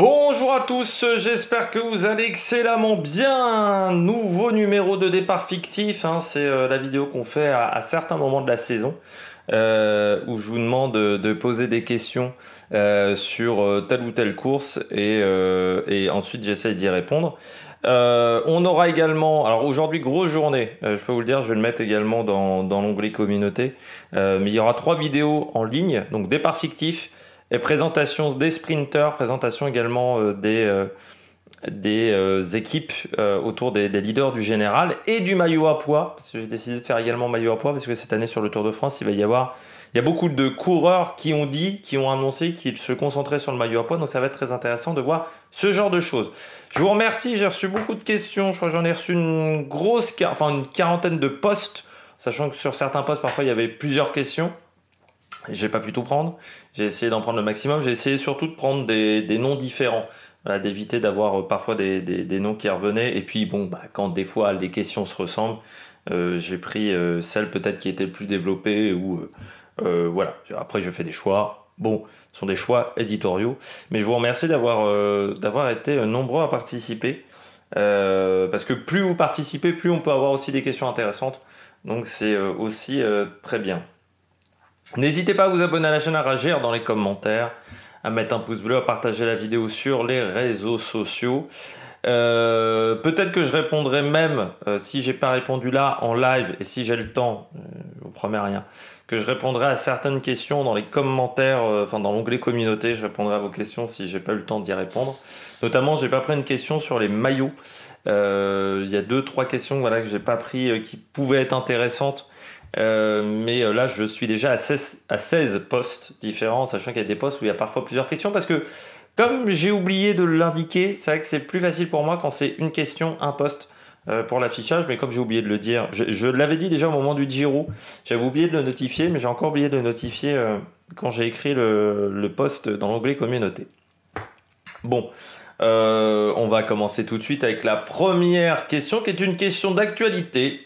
Bonjour à tous, j'espère que vous allez excellemment bien. Nouveau numéro de départ fictif, hein, c'est euh, la vidéo qu'on fait à, certains moments de la saison. Euh, où je vous demande de, poser des questions euh, sur telle ou telle course et, ensuite j'essaye d'y répondre. on aura également, alors aujourd'hui grosse journée, je peux vous le dire, je vais le mettre également dans, l'onglet communauté, mais il y aura trois vidéos en ligne, donc départ fictif, et présentation des sprinters, présentation également euh, des, euh, des euh, équipes autour des, leaders du général et du maillot à poids. Parce que j'ai décidé de faire également maillot à poids parce que cette année sur le Tour de France, il va y avoir il y a beaucoup de coureurs qui ont dit, qui ont annoncé qu'ils se concentraient sur le maillot à poids. Donc ça va être très intéressant de voir ce genre de choses. Je vous remercie. J'ai reçu beaucoup de questions. Je crois que j'en ai reçu une grosse, enfin une quarantaine de posts, sachant que sur certains posts, parfois il y avait plusieurs questions. J'ai pas pu tout prendre. J'ai essayé d'en prendre le maximum. J'ai essayé surtout de prendre des, noms différents. d'éviter d'avoir euh, parfois des, noms qui revenaient. Et puis, bon, bah, quand des fois les questions se ressemblent, euh, j'ai pris euh, celle peut-être qui était le plus développée ou voilà. Après, j'ai fait des choix. Bon, ce sont des choix éditoriaux. Mais je vous remercie d'avoir été nombreux à participer. parce que plus vous participez, plus on peut avoir aussi des questions intéressantes. Donc c'est aussi très bien. N'hésitez pas à vous abonner à la chaîne, à réagir dans les commentaires, à mettre un pouce bleu, à partager la vidéo sur les réseaux sociaux. Euh, peut-être que je répondrai même, euh, si j'ai pas répondu là, en live, et si j'ai le temps, euh, je vous promets rien, que je répondrai à certaines questions dans les commentaires, enfin dans l'onglet communauté, je répondrai à vos questions si j'ai pas eu le temps d'y répondre. Notamment, j'ai pas pris une question sur les maillots. Il y a deux, trois questions voilà, que j'ai pas pris qui pouvaient être intéressantes euh, mais euh, là, je suis déjà à 16, à 16 postes différents, sachant qu'il y a des postes où il y a parfois plusieurs questions, parce que comme j'ai oublié de l'indiquer, c'est vrai que c'est plus facile pour moi quand c'est une question, un poste euh, pour l'affichage, mais comme j'ai oublié de le dire, je, l'avais dit déjà au moment du Giro, j'avais oublié de le notifier, mais j'ai encore oublié de le notifier quand j'ai écrit le, le poste dans l'onglet communauté. Bon, on va commencer tout de suite avec la première question qui est une question d'actualité.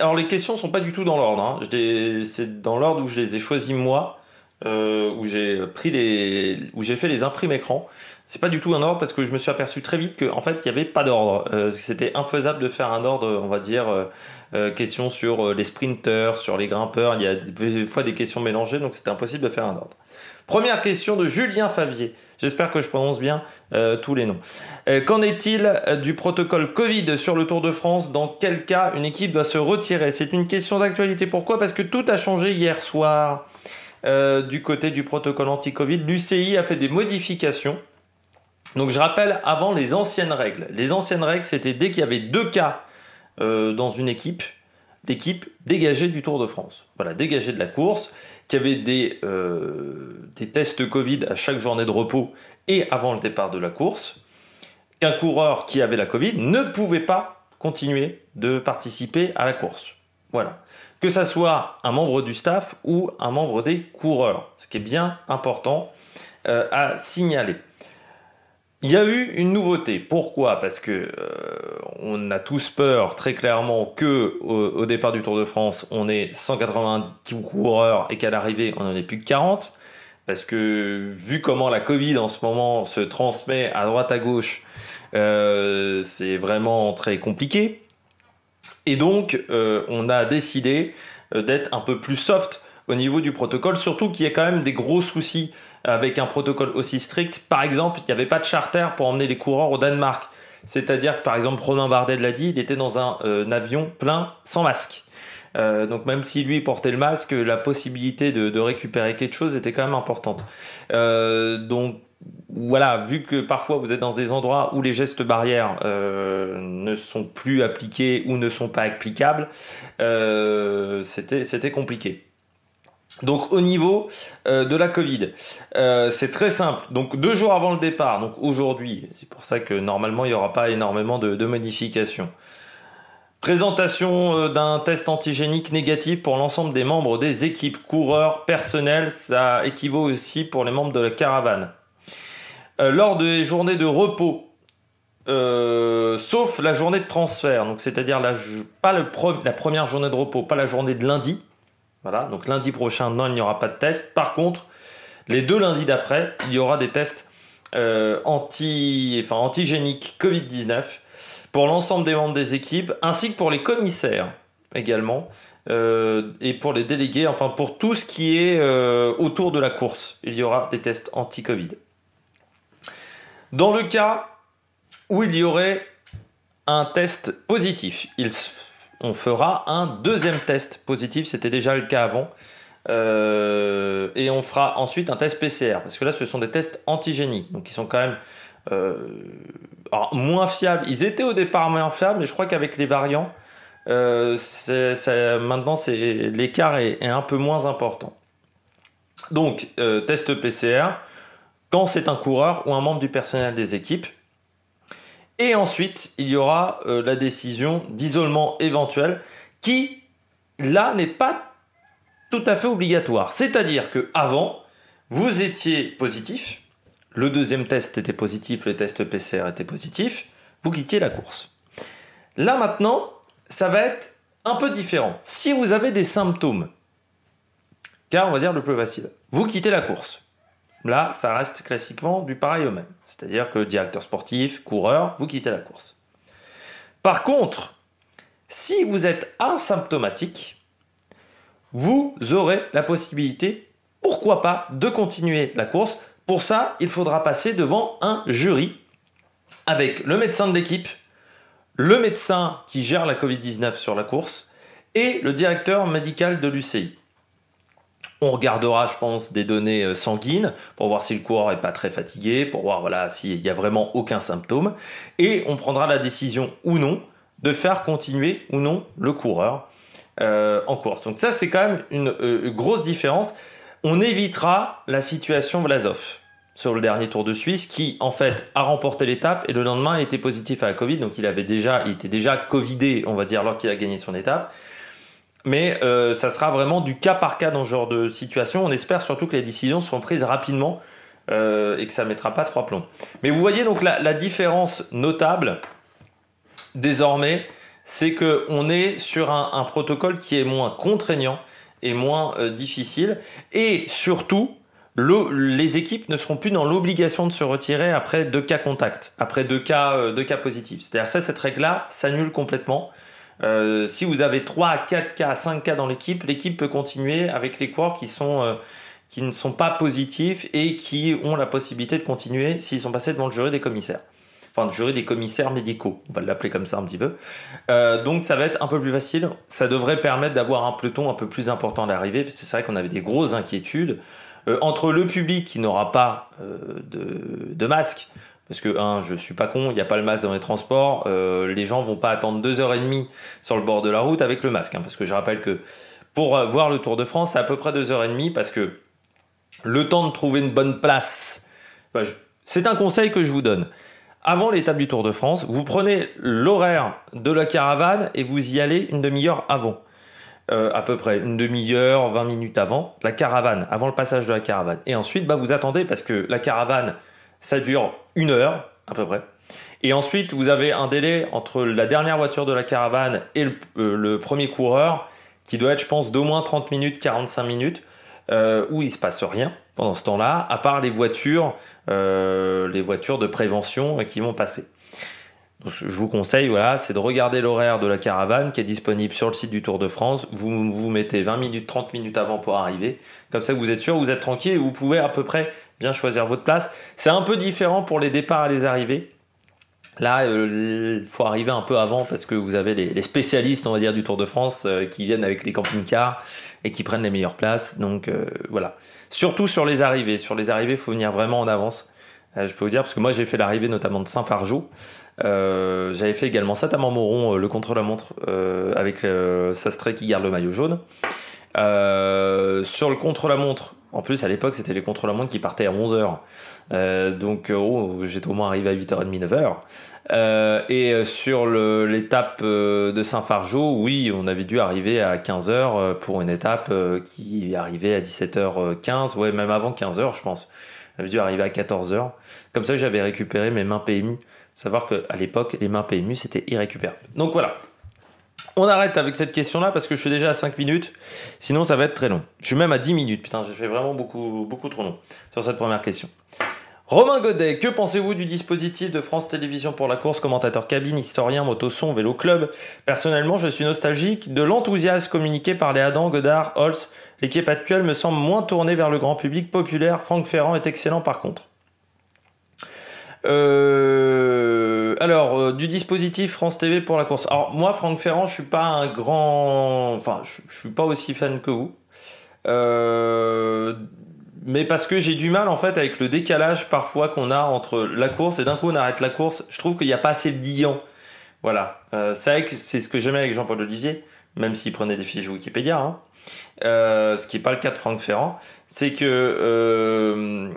Alors les questions sont pas du tout dans l'ordre. Hein. C'est dans l'ordre où je les ai choisis moi, euh, où j'ai pris les, où j'ai fait les imprimes écran. C'est pas du tout un ordre parce que je me suis aperçu très vite qu'en en fait il n'y avait pas d'ordre. Euh, c'était infaisable de faire un ordre, on va dire, euh, questions sur les sprinters, sur les grimpeurs. Il y a des fois des questions mélangées, donc c'était impossible de faire un ordre. Première question de Julien Favier. J'espère que je prononce bien euh, tous les noms. Euh, qu'en est-il euh, du protocole Covid sur le Tour de France Dans quel cas une équipe doit se retirer C'est une question d'actualité. Pourquoi Parce que tout a changé hier soir du côté du protocole anti-Covid. L'UCI a fait des modifications. Donc je rappelle avant les anciennes règles. Les anciennes règles, c'était dès qu'il y avait deux cas dans une équipe, l'équipe dégagée du Tour de France. Voilà, dégagée de la course qu'il y avait euh, des, tests Covid à chaque journée de repos et avant le départ de la course, qu'un coureur qui avait la Covid ne pouvait pas continuer de participer à la course. Voilà. Que ça soit un membre du staff ou un membre des coureurs, ce qui est bien important euh, à signaler. Il y a eu une nouveauté. Pourquoi Parce que euh, on a tous peur très clairement que au, départ du Tour de France, on ait 180 coureurs et qu'à l'arrivée, on en ait plus que 40. Parce que vu comment la Covid en ce moment se transmet à droite à gauche, euh, c'est vraiment très compliqué. Et donc, euh, on a décidé d'être un peu plus soft au niveau du protocole, surtout qu'il y a quand même des gros soucis avec un protocole aussi strict. Par exemple, il n'y avait pas de charter pour emmener les coureurs au Danemark. C'est-à-dire que, par exemple, Romain Bardet l'a dit, il était dans un, euh, avion plein sans masque. Euh, donc même si lui portait le masque, la possibilité de, récupérer quelque chose était quand même importante. Euh, donc voilà, vu que parfois vous êtes dans des endroits où les gestes barrières ne sont plus appliqués ou ne sont pas applicables, c'était compliqué. Donc au niveau euh, de la Covid, euh, c'est très simple. Donc deux jours avant le départ, donc aujourd'hui, c'est pour ça que normalement il n'y aura pas énormément de, modifications. Présentation euh, d'un test antigénique négatif pour l'ensemble des membres des équipes, coureurs, personnel, ça équivaut aussi pour les membres de la caravane. lors des journées de repos, sauf la journée de transfert, donc c'est-à-dire pas le la première journée de repos, pas la journée de lundi, voilà, donc lundi prochain, non, il n'y aura pas de test. Par contre, les deux lundis d'après, il y aura des tests euh, anti, enfin, antigéniques Covid-19 pour l'ensemble des membres des équipes, ainsi que pour les commissaires également, euh, et pour les délégués, enfin pour tout ce qui est euh, autour de la course. Il y aura des tests anti-Covid. Dans le cas où il y aurait un test positif, il on fera un deuxième test positif, c'était déjà le cas avant. Euh, et on fera ensuite un test PCR, parce que là ce sont des tests antigéniques, donc ils sont quand même euh, moins fiables. Ils étaient au départ moins fiables, mais je crois qu'avec les variants, euh, maintenant c'est, l'écart est, un peu moins important. Donc, test PCR, quand c'est un coureur ou un membre du personnel des équipes, et ensuite, il y aura euh, la décision d'isolement éventuel qui, là, n'est pas tout à fait obligatoire. C'est-à-dire que avant, vous étiez positif, le deuxième test était positif, le test PCR était positif, vous quittiez la course. Là maintenant, ça va être un peu différent. Si vous avez des symptômes, car on va dire le plus facile, vous quittez la course. Là, ça reste classiquement du pareil au même. C'est-à-dire que directeur sportif, coureur, vous quittez la course. Par contre, si vous êtes asymptomatique, vous aurez la possibilité, pourquoi pas, de continuer la course. Pour ça, il faudra passer devant un jury avec le médecin de l'équipe, le médecin qui gère la Covid-19 sur la course et le directeur médical de l'UCI. On regardera, je pense, des données euh, sanguines pour voir si le coureur est pas très fatigué, pour voir voilà s'il y a vraiment aucun symptôme, et on prendra la décision ou non de faire continuer ou non le coureur euh, en course. Donc ça, c'est quand même euh, une, grosse différence. On évitera la situation Vlasov sur le dernier Tour de Suisse, qui en fait a remporté l'étape et le lendemain était positif à la Covid, donc il avait déjà, il était déjà covidé, on va dire, lorsqu'il a gagné son étape mais euh, ça sera vraiment du cas par cas dans ce genre de situation. On espère surtout que les décisions seront prises rapidement euh, et que ça ne mettra pas trois plombs. Mais vous voyez donc la, différence notable désormais, c'est qu'on est sur un, protocole qui est moins contraignant et moins euh, difficile. Et surtout, les équipes ne seront plus dans l'obligation de se retirer après deux cas contacts, après deux cas, positifs. C'est-à-dire ça, cette règle-là s'annule complètement. Euh, si vous avez 3 à 4 cas, 5 cas dans l'équipe, l'équipe peut continuer avec les coureurs qui, sont, euh, qui ne sont pas positifs et qui ont la possibilité de continuer s'ils sont passés devant le jury des commissaires. Enfin, le jury des commissaires médicaux, on va l'appeler comme ça un petit peu. Euh, donc ça va être un peu plus facile. Ça devrait permettre d'avoir un peloton un peu plus important à l'arrivée, parce que c'est vrai qu'on avait des grosses inquiétudes. entre le public qui n'aura pas de, de masque, parce que, un, hein, je suis pas con, il n'y a pas le masque dans les transports. Euh, les gens vont pas attendre deux heures et demie sur le bord de la route avec le masque. Hein, parce que je rappelle que pour euh, voir le Tour de France, c'est à peu près deux heures et demie. Parce que le temps de trouver une bonne place, c'est un conseil que je vous donne. Avant l'étape du Tour de France, vous prenez l'horaire de la caravane et vous y allez une demi-heure avant. Euh, à peu près une demi-heure, 20 minutes avant la caravane, avant le passage de la caravane. Et ensuite, bah, vous attendez parce que la caravane, ça dure une heure à peu près. Et ensuite, vous avez un délai entre la dernière voiture de la caravane et le, euh, premier coureur qui doit être, je pense, d'au moins 30 minutes, 45 minutes, euh, où il se passe rien pendant ce temps-là, à part les voitures, euh, les voitures de prévention qui vont passer. je vous conseille, voilà, c'est de regarder l'horaire de la caravane qui est disponible sur le site du Tour de France. Vous vous mettez 20 minutes, 30 minutes avant pour arriver. Comme ça, vous êtes sûr, vous êtes tranquille et vous pouvez à peu près bien choisir votre place. C'est un peu différent pour les départs et les arrivées. Là, euh, il faut arriver un peu avant parce que vous avez les, spécialistes, on va dire, du Tour de France euh, qui viennent avec les camping-cars et qui prennent les meilleures places. Donc euh, voilà. Surtout sur les arrivées. Sur les arrivées, il faut venir vraiment en avance. je peux vous dire, parce que moi j'ai fait l'arrivée notamment de Saint-Fargeau. J'avais fait également Satamar-Moron, le contre-la-montre, avec Sastré qui garde le maillot jaune. sur le contre-la-montre, en plus, à l'époque, c'était les contrôles-montre qui partaient à 11h. Euh, donc, euh, oh, j'étais au moins arrivé à 8h30, 9h. Euh, et sur l'étape de Saint-Fargeau, oui, on avait dû arriver à 15h pour une étape qui arrivait à 17h15, ouais, même avant 15h, je pense. On avait dû arriver à 14h. Comme ça, j'avais récupéré mes mains PMU. Savoir qu'à l'époque, les mains PMU, c'était irrécupérable. Donc voilà on arrête avec cette question-là parce que je suis déjà à 5 minutes. Sinon, ça va être très long. Je suis même à 10 minutes. Putain, j'ai fait vraiment beaucoup, beaucoup trop long sur cette première question. Romain Godet, que pensez-vous du dispositif de France Télévisions pour la course, commentateur cabine, historien, motoson, vélo club Personnellement, je suis nostalgique de l'enthousiasme communiqué par les Adam, Godard, Holz. L'équipe actuelle me semble moins tournée vers le grand public populaire. Franck Ferrand est excellent par contre. Euh, alors, euh, du dispositif France TV pour la course. Alors, moi, Franck Ferrand, je suis pas un grand. Enfin, je, suis pas aussi fan que vous. Euh, mais parce que j'ai du mal en fait avec le décalage parfois qu'on a entre la course et d'un coup on arrête la course. Je trouve qu'il n'y a pas assez de liant. Voilà. Euh, c'est vrai que c'est ce que j'aimais avec Jean-Paul Olivier, même s'il prenait des fiches Wikipédia. Hein. Euh, ce qui n'est pas le cas de Franck Ferrand, c'est que euh,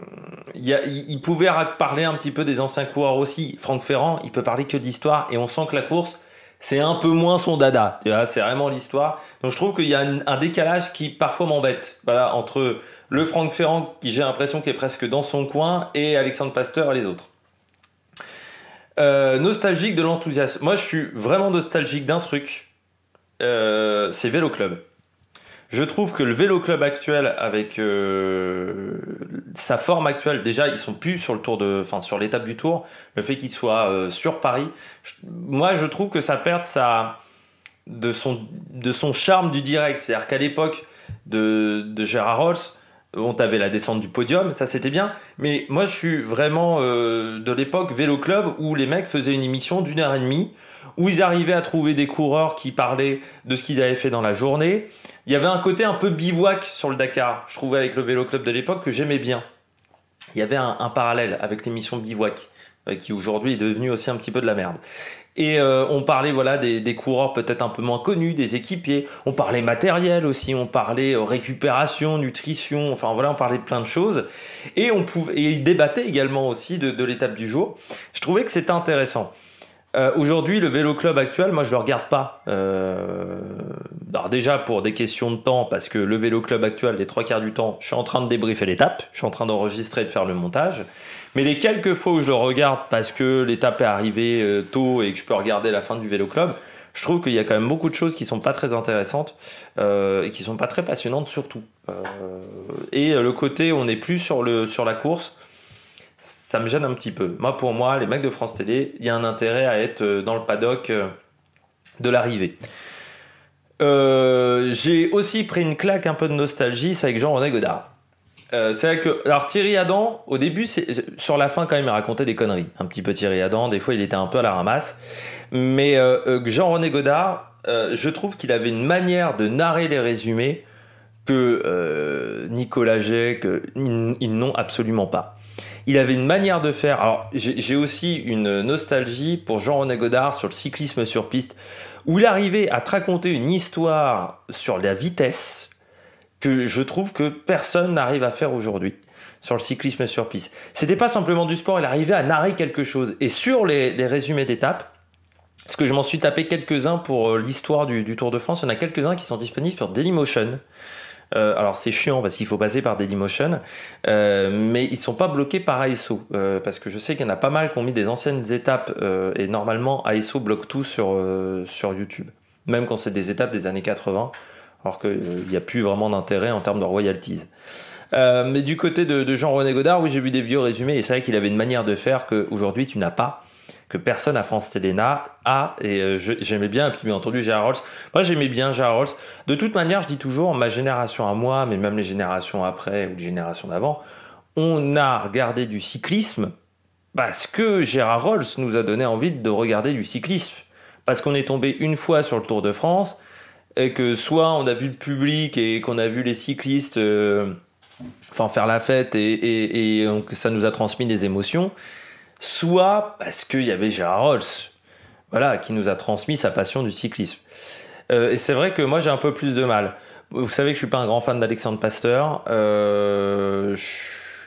il pouvait parler un petit peu des anciens coureurs aussi. Franck Ferrand, il peut parler que d'histoire et on sent que la course, c'est un peu moins son dada. C'est vraiment l'histoire. Donc je trouve qu'il y a un, décalage qui parfois m'embête. Voilà, entre le Franck Ferrand qui j'ai l'impression qu'il est presque dans son coin et Alexandre Pasteur et les autres. Euh, nostalgique de l'enthousiasme. Moi, je suis vraiment nostalgique d'un truc. c'est Vélo Club. Je trouve que le vélo club actuel, avec euh, sa forme actuelle, déjà ils sont plus sur le tour de, enfin sur l'étape du Tour. Le fait qu'ils soient euh, sur Paris, moi je trouve que ça perd de son charme du direct. C'est-à-dire qu'à l'époque de, Gérard Rolls, on avait la descente du podium, ça c'était bien. Mais moi je suis vraiment euh, de l'époque vélo club où les mecs faisaient une émission d'une heure et demie où ils arrivaient à trouver des coureurs qui parlaient de ce qu'ils avaient fait dans la journée. Il y avait un côté un peu bivouac sur le Dakar, je trouvais avec le vélo club de l'époque que j'aimais bien. Il y avait un, parallèle avec l'émission Bivouac, euh, qui aujourd'hui est devenue aussi un petit peu de la merde. Et euh, on parlait voilà des, coureurs peut-être un peu moins connus, des équipiers. On parlait matériel aussi, on parlait euh, récupération, nutrition. Enfin voilà, on parlait de plein de choses. Et on pouvait, et ils débattaient également aussi de l'étape du jour. Je trouvais que c'était intéressant. Euh, aujourd'hui, le vélo club actuel, moi je le regarde pas. Euh... déjà pour des questions de temps, parce que le vélo club actuel, les trois quarts du temps, je suis en train de débriefer l'étape, je suis en train d'enregistrer et de faire le montage. Mais les quelques fois où je le regarde parce que l'étape est arrivée euh, tôt et que je peux regarder la fin du vélo club, je trouve qu'il y a quand même beaucoup de choses qui sont pas très intéressantes euh, et qui sont pas très passionnantes surtout. et le côté, on est plus sur le sur la course ça me gêne un petit peu. Moi, pour moi, les mecs de France Télé, il y a un intérêt à être euh, dans le paddock euh, de l'arrivée. Euh, j'ai aussi pris une claque un peu de nostalgie, c'est avec Jean-René Godard. c'est vrai que alors Thierry Adam au début sur la fin quand même il racontait des conneries un petit peu Thierry Adam des fois il était un peu à la ramasse mais Jean-René Godard je trouve qu'il avait une manière de narrer les résumés que Nicolas Jay qu'ils n'ont absolument pas il avait une manière de faire. Alors, j'ai aussi une nostalgie pour Jean-René Godard sur le cyclisme sur piste, où il arrivait à te raconter une histoire sur la vitesse que je trouve que personne n'arrive à faire aujourd'hui sur le cyclisme sur piste. C'était pas simplement du sport, il arrivait à narrer quelque chose. Et sur les, résumés d'étapes, parce que je m'en suis tapé quelques-uns pour euh, l'histoire du, du, Tour de France, il y en a quelques-uns qui sont disponibles sur Dailymotion. Euh, alors c'est chiant parce qu'il faut passer par Dailymotion, euh, mais ils sont pas bloqués par ISO, euh, parce que je sais qu'il y en a pas mal qui ont mis des anciennes étapes et normalement ASO bloque tout sur sur YouTube, même quand c'est des étapes des années 80, alors qu'il n'y a plus vraiment d'intérêt en termes de royalties. mais du côté de, de Jean-René Godard, oui, j'ai vu des vieux résumés et c'est vrai qu'il avait une manière de faire qu'aujourd'hui tu n'as pas que personne à France Télé a ah, et euh, j'aimais bien, et puis bien entendu Gérard Rolls. Moi j'aimais bien Gérard Rolls. De toute manière, je dis toujours, ma génération à moi, mais même les générations après ou les générations d'avant, on a regardé du cyclisme parce que Gérard Rolls nous a donné envie de regarder du cyclisme. Parce qu'on est tombé une fois sur le Tour de France et que soit on a vu le public et qu'on a vu les cyclistes euh, faire la fête et, et, ça nous a transmis des émotions soit parce qu'il y avait Gérard Rolls, voilà, qui nous a transmis sa passion du cyclisme. Euh, et c'est vrai que moi j'ai un peu plus de mal. Vous savez que je suis pas un grand fan d'Alexandre Pasteur. Euh,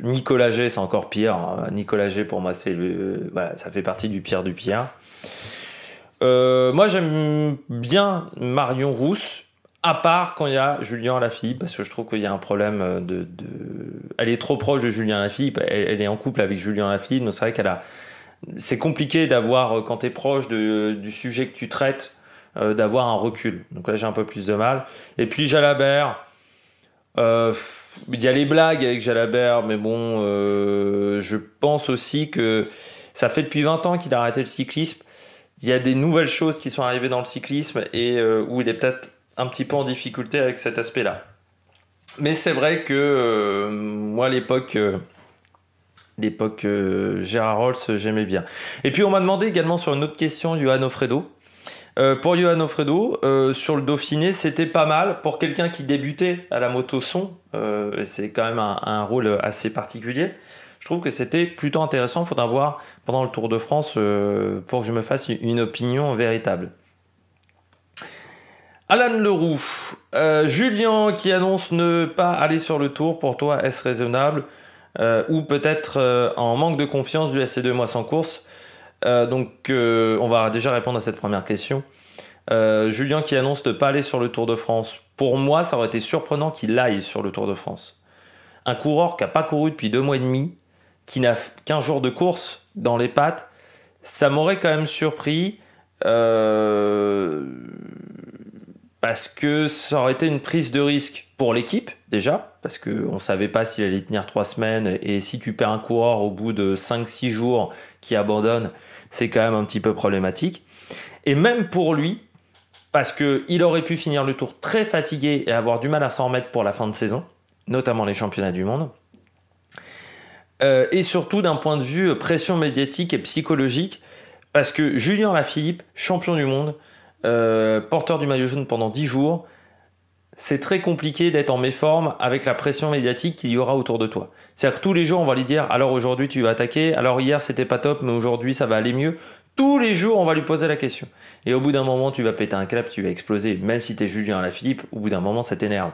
Nicolas G, c'est encore pire. Hein. Nicolas G, pour moi, c'est voilà, ça fait partie du pire du pire. Euh, moi, j'aime bien Marion Rousse à part quand il y a Julien Lafilippe, parce que je trouve qu'il y a un problème euh, de, Elle est trop proche de Julien Lafille, elle, est en couple avec Julien Lafille, donc c'est vrai qu'elle a... C'est compliqué d'avoir, euh, quand tu es proche du sujet que tu traites, euh, d'avoir un recul. Donc là, j'ai un peu plus de mal. Et puis Jalabert, il y a les blagues avec Jalabert, mais bon, je pense aussi que ça fait depuis 20 ans qu'il a arrêté le cyclisme. Il y a des nouvelles choses qui sont arrivées dans le cyclisme et où il est peut-être un petit peu en difficulté avec cet aspect-là. Mais c'est vrai que euh, moi, l'époque, euh, l'époque euh, Gérard Rolls, j'aimais bien. Et puis, on m'a demandé également sur une autre question, Johan Ofredo. pour Johan Ofredo, sur le Dauphiné, c'était pas mal. Pour quelqu'un qui débutait à la moto son, c'est quand même un, rôle assez particulier. Je trouve que c'était plutôt intéressant. Faudra voir pendant le Tour de France pour que je me fasse une opinion véritable. Alain Leroux, euh, Julien qui annonce ne pas aller sur le tour, pour toi est-ce raisonnable euh, Ou peut-être euh, en manque de confiance du SC2 mois sans course Donc on va déjà répondre à cette première question. Julien qui annonce ne pas aller sur le Tour de France. Pour moi, ça aurait été surprenant qu'il aille sur le Tour de France. Un coureur qui n'a pas couru depuis deux mois et demi, qui n'a qu'un jour de course dans les pattes, ça m'aurait quand même surpris parce que ça aurait été une prise de risque pour l'équipe déjà, parce qu'on ne savait pas s'il allait tenir trois semaines, et si tu perds un coureur au bout de 5-6 jours qui abandonne, c'est quand même un petit peu problématique. Et même pour lui, parce qu'il aurait pu finir le tour très fatigué et avoir du mal à s'en remettre pour la fin de saison, notamment les championnats du monde. Euh, et surtout d'un point de vue pression médiatique et psychologique, parce que Julien Lafilippe, champion du monde, euh, porteur du maillot jaune pendant 10 jours, c'est très compliqué d'être en méforme avec la pression médiatique qu'il y aura autour de toi. C'est-à-dire que tous les jours, on va lui dire alors aujourd'hui tu vas attaquer, alors hier c'était pas top, mais aujourd'hui ça va aller mieux. Tous les jours, on va lui poser la question. Et au bout d'un moment, tu vas péter un clap, tu vas exploser. Même si tu es Julien à la Philippe, au bout d'un moment, ça t'énerve.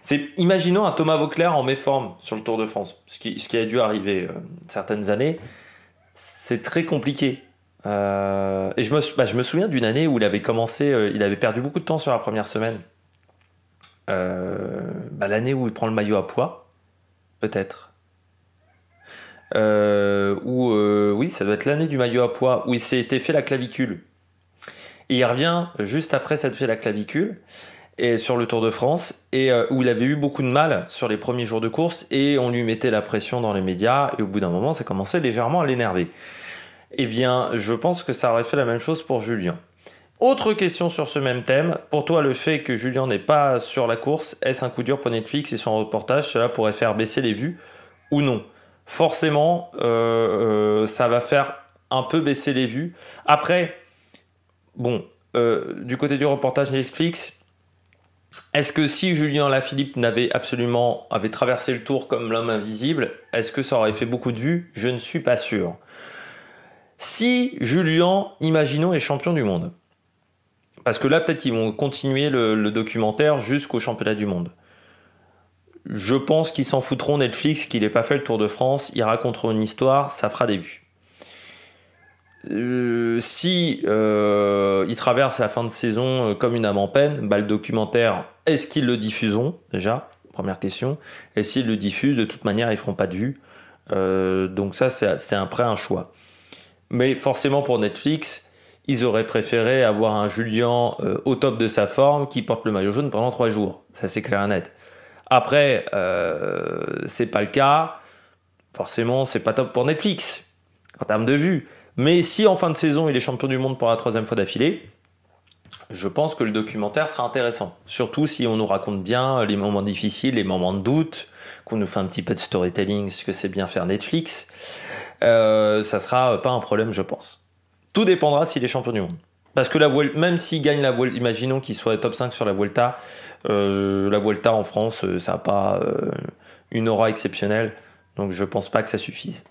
C'est, imaginons un Thomas Vauclair en méforme sur le Tour de France, ce qui, a dû arriver euh, certaines années. C'est très compliqué euh, et bah, je me, souviens d'une année où il avait commencé, euh, il avait perdu beaucoup de temps sur la première semaine. Euh, bah, l'année où il prend le maillot à poids, peut-être. oui, ça doit être l'année du maillot à poids où il été fait la clavicule. Et il revient juste après s'être fait la clavicule et sur le Tour de France et où il avait eu beaucoup de mal sur les premiers jours de course et on lui mettait la pression dans les médias et au bout d'un moment ça commençait légèrement à l'énerver eh bien, je pense que ça aurait fait la même chose pour Julien. Autre question sur ce même thème. Pour toi, le fait que Julien n'est pas sur la course, est-ce un coup dur pour Netflix et son reportage Cela pourrait faire baisser les vues ou non Forcément, euh, euh, ça va faire un peu baisser les vues. Après, bon, euh, du côté du reportage Netflix, est-ce que si Julien Lafilippe n'avait absolument avait traversé le tour comme l'homme invisible, est-ce que ça aurait fait beaucoup de vues Je ne suis pas sûr. Si Julian, imaginons, est champion du monde, parce que là, peut-être qu'ils vont continuer le, documentaire jusqu'au championnat du monde. Je pense qu'ils s'en foutront Netflix, qu'il n'ait pas fait le Tour de France, ils raconteront une histoire, ça fera des vues. Euh, si euh, il traverse la fin de saison euh, comme une âme en peine, bah, le documentaire, est-ce qu'ils le diffuseront déjà Première question. Et s'ils le diffusent, de toute manière, ils feront pas de vues. donc ça, c'est un prêt, un choix. Mais forcément pour Netflix, ils auraient préféré avoir un Julian euh, au top de sa forme qui porte le maillot jaune pendant trois jours. Ça c'est clair et net. Après, euh, c'est pas le cas. Forcément, c'est pas top pour Netflix en termes de vues. Mais si en fin de saison il est champion du monde pour la troisième fois d'affilée, je pense que le documentaire sera intéressant. Surtout si on nous raconte bien les moments difficiles, les moments de doute, qu'on nous fait un petit peu de storytelling, ce que c'est bien faire Netflix. Euh, ça sera pas un problème, je pense. Tout dépendra s'il est champion du monde. Parce que la même s'il gagne la Vuelta, imaginons qu'il soit top 5 sur la Vuelta, euh, la Vuelta en France, euh, ça n'a pas une aura exceptionnelle, donc je pense pas que ça suffise.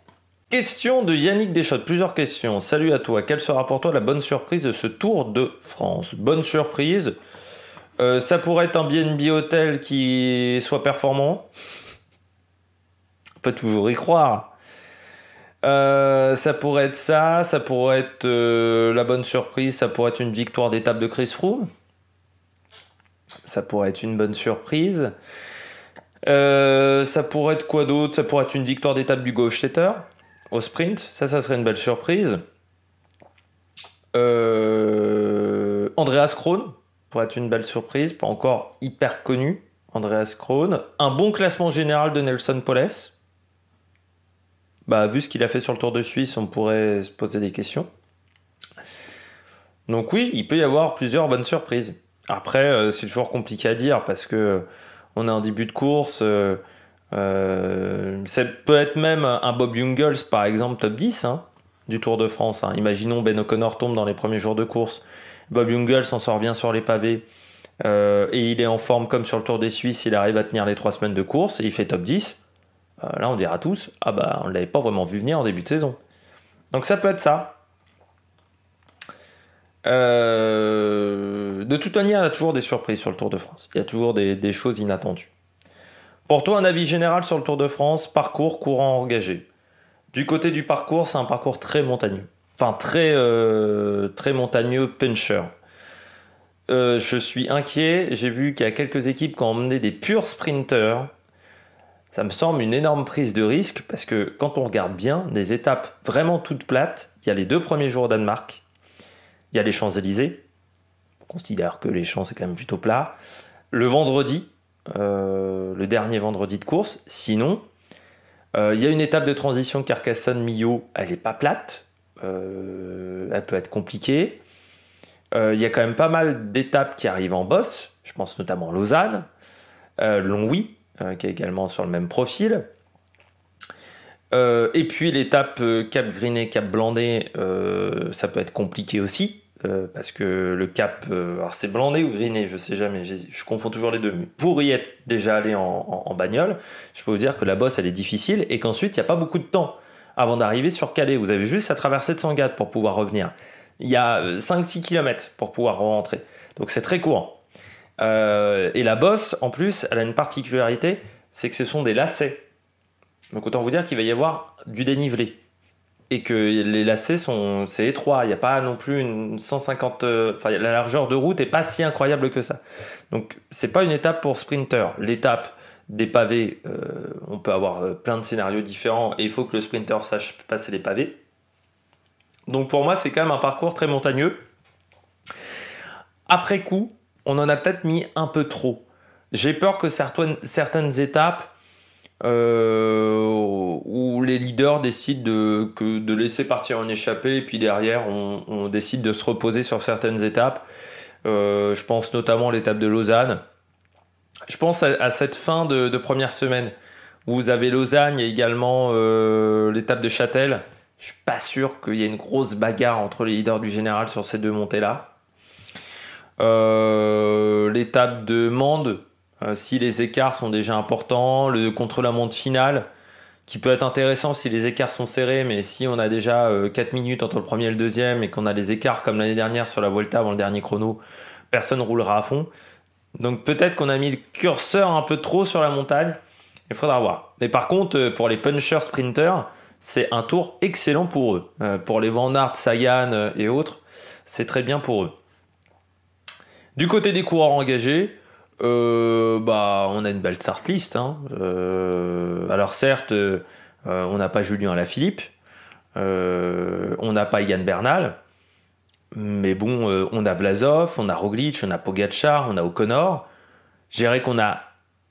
Question de Yannick Deschottes, plusieurs questions. Salut à toi, quelle sera pour toi la bonne surprise de ce Tour de France Bonne surprise, ça pourrait être un BNB hôtel qui soit performant. On peut toujours y croire. Euh, ça pourrait être ça, ça pourrait être euh, la bonne surprise, ça pourrait être une victoire d'étape de Chris Froome. Ça pourrait être une bonne surprise. Euh, ça pourrait être quoi d'autre Ça pourrait être une victoire d'étape du Gaucheter au sprint. Ça, ça serait une belle surprise. Andreas Krohn pourrait être une belle surprise, pas encore hyper connu. Andreas Krohn. Un bon classement général de Nelson Poles bah, vu ce qu'il a fait sur le Tour de Suisse, on pourrait se poser des questions. Donc oui, il peut y avoir plusieurs bonnes surprises. Après, euh, c'est toujours compliqué à dire parce que euh, on un début de course. Euh, ça peut être même un Bob Jungels, par exemple, top 10 hein, du Tour de France. Hein. Imaginons Ben O'Connor tombe dans les premiers jours de course. Bob Jungels s'en sort bien sur les pavés. et il est en forme comme sur le Tour des Suisses. Il arrive à tenir les trois semaines de course et il fait top 10. Euh, là on dira tous, ah bah on ne l'avait pas vraiment vu venir en début de saison. Donc ça peut être ça. Euh, de toute manière, il y a toujours des surprises sur le Tour de France. Il y a toujours des, choses inattendues. Pour toi, un avis général sur le Tour de France, parcours, courant, engagé. Du côté du parcours, c'est un parcours très montagneux. Enfin, très, euh, très montagneux, puncher. je suis inquiet. J'ai vu qu'il y a quelques équipes qui ont emmené des purs sprinters ça me semble une énorme prise de risque parce que quand on regarde bien, des étapes vraiment toutes plates, il y a les deux premiers jours au Danemark, il y a les Champs-Élysées, on considère que les Champs c'est quand même plutôt plat, le vendredi, euh, le dernier vendredi de course, sinon, euh, il y a une étape de transition Carcassonne-Millau, elle n'est pas plate, euh, elle peut être compliquée, il y a quand même pas mal d'étapes qui arrivent en bosse, je pense notamment à Lausanne, Longwy, Hein, qui est également sur le même profil. Euh, et puis l'étape euh, Cap Griné, Cap Blandé, euh, ça peut être compliqué aussi, parce que le Cap, alors c'est Blandé ou Griné, je sais jamais, je confonds toujours les deux. Mais pour y être déjà allé en, bagnole, je peux vous dire que la bosse elle est difficile et qu'ensuite il n'y a pas beaucoup de temps avant d'arriver sur Calais. Vous avez juste à traverser de Sangatte pour pouvoir revenir. Il y a 5-6 km pour pouvoir rentrer. Donc c'est très courant. Euh, et la bosse, en plus, elle a une particularité, c'est que ce sont des lacets. Donc autant vous dire qu'il va y avoir du dénivelé. Et que les lacets sont c'est étroit, il n'y a pas non plus une 150 euh, enfin la largeur de route est pas si incroyable que ça. Donc c'est pas une étape pour sprinter. L'étape des pavés, euh, on peut avoir plein de scénarios différents et il faut que le sprinter sache passer les pavés. Donc pour moi, c'est quand même un parcours très montagneux. Après coup, on en a peut-être mis un peu trop. J'ai peur que certaines, étapes euh, où les leaders décident de, de laisser partir un échappée et puis derrière on, décide de se reposer sur certaines étapes. Euh, je pense notamment à l'étape de Lausanne. Je pense à, cette fin de, première semaine où vous avez Lausanne et également euh, l'étape de Châtel. Je ne suis pas sûr qu'il y ait une grosse bagarre entre les leaders du général sur ces deux montées-là. Euh, l'étape de Mende, euh, si les écarts sont déjà importants, le contre-la-montre final, qui peut être intéressant si les écarts sont serrés, mais si on a déjà 4 euh, minutes entre le premier et le deuxième et qu'on a les écarts comme l'année dernière sur la Volta avant le dernier chrono, personne ne roulera à fond. Donc peut-être qu'on a mis le curseur un peu trop sur la montagne, il faudra voir. Mais par contre, pour les punchers sprinters, c'est un tour excellent pour eux. Pour les Van Aert, Sagan et autres, c'est très bien pour eux. Du côté des coureurs engagés, euh, bah, on a une belle start list. Hein. Euh, alors certes, euh, on n'a pas Julien Alaphilippe, on n'a pas Ian Bernal, mais bon, on a Vlasov, on a Roglic, on a Pogacar, on a O'Connor. Je qu'on a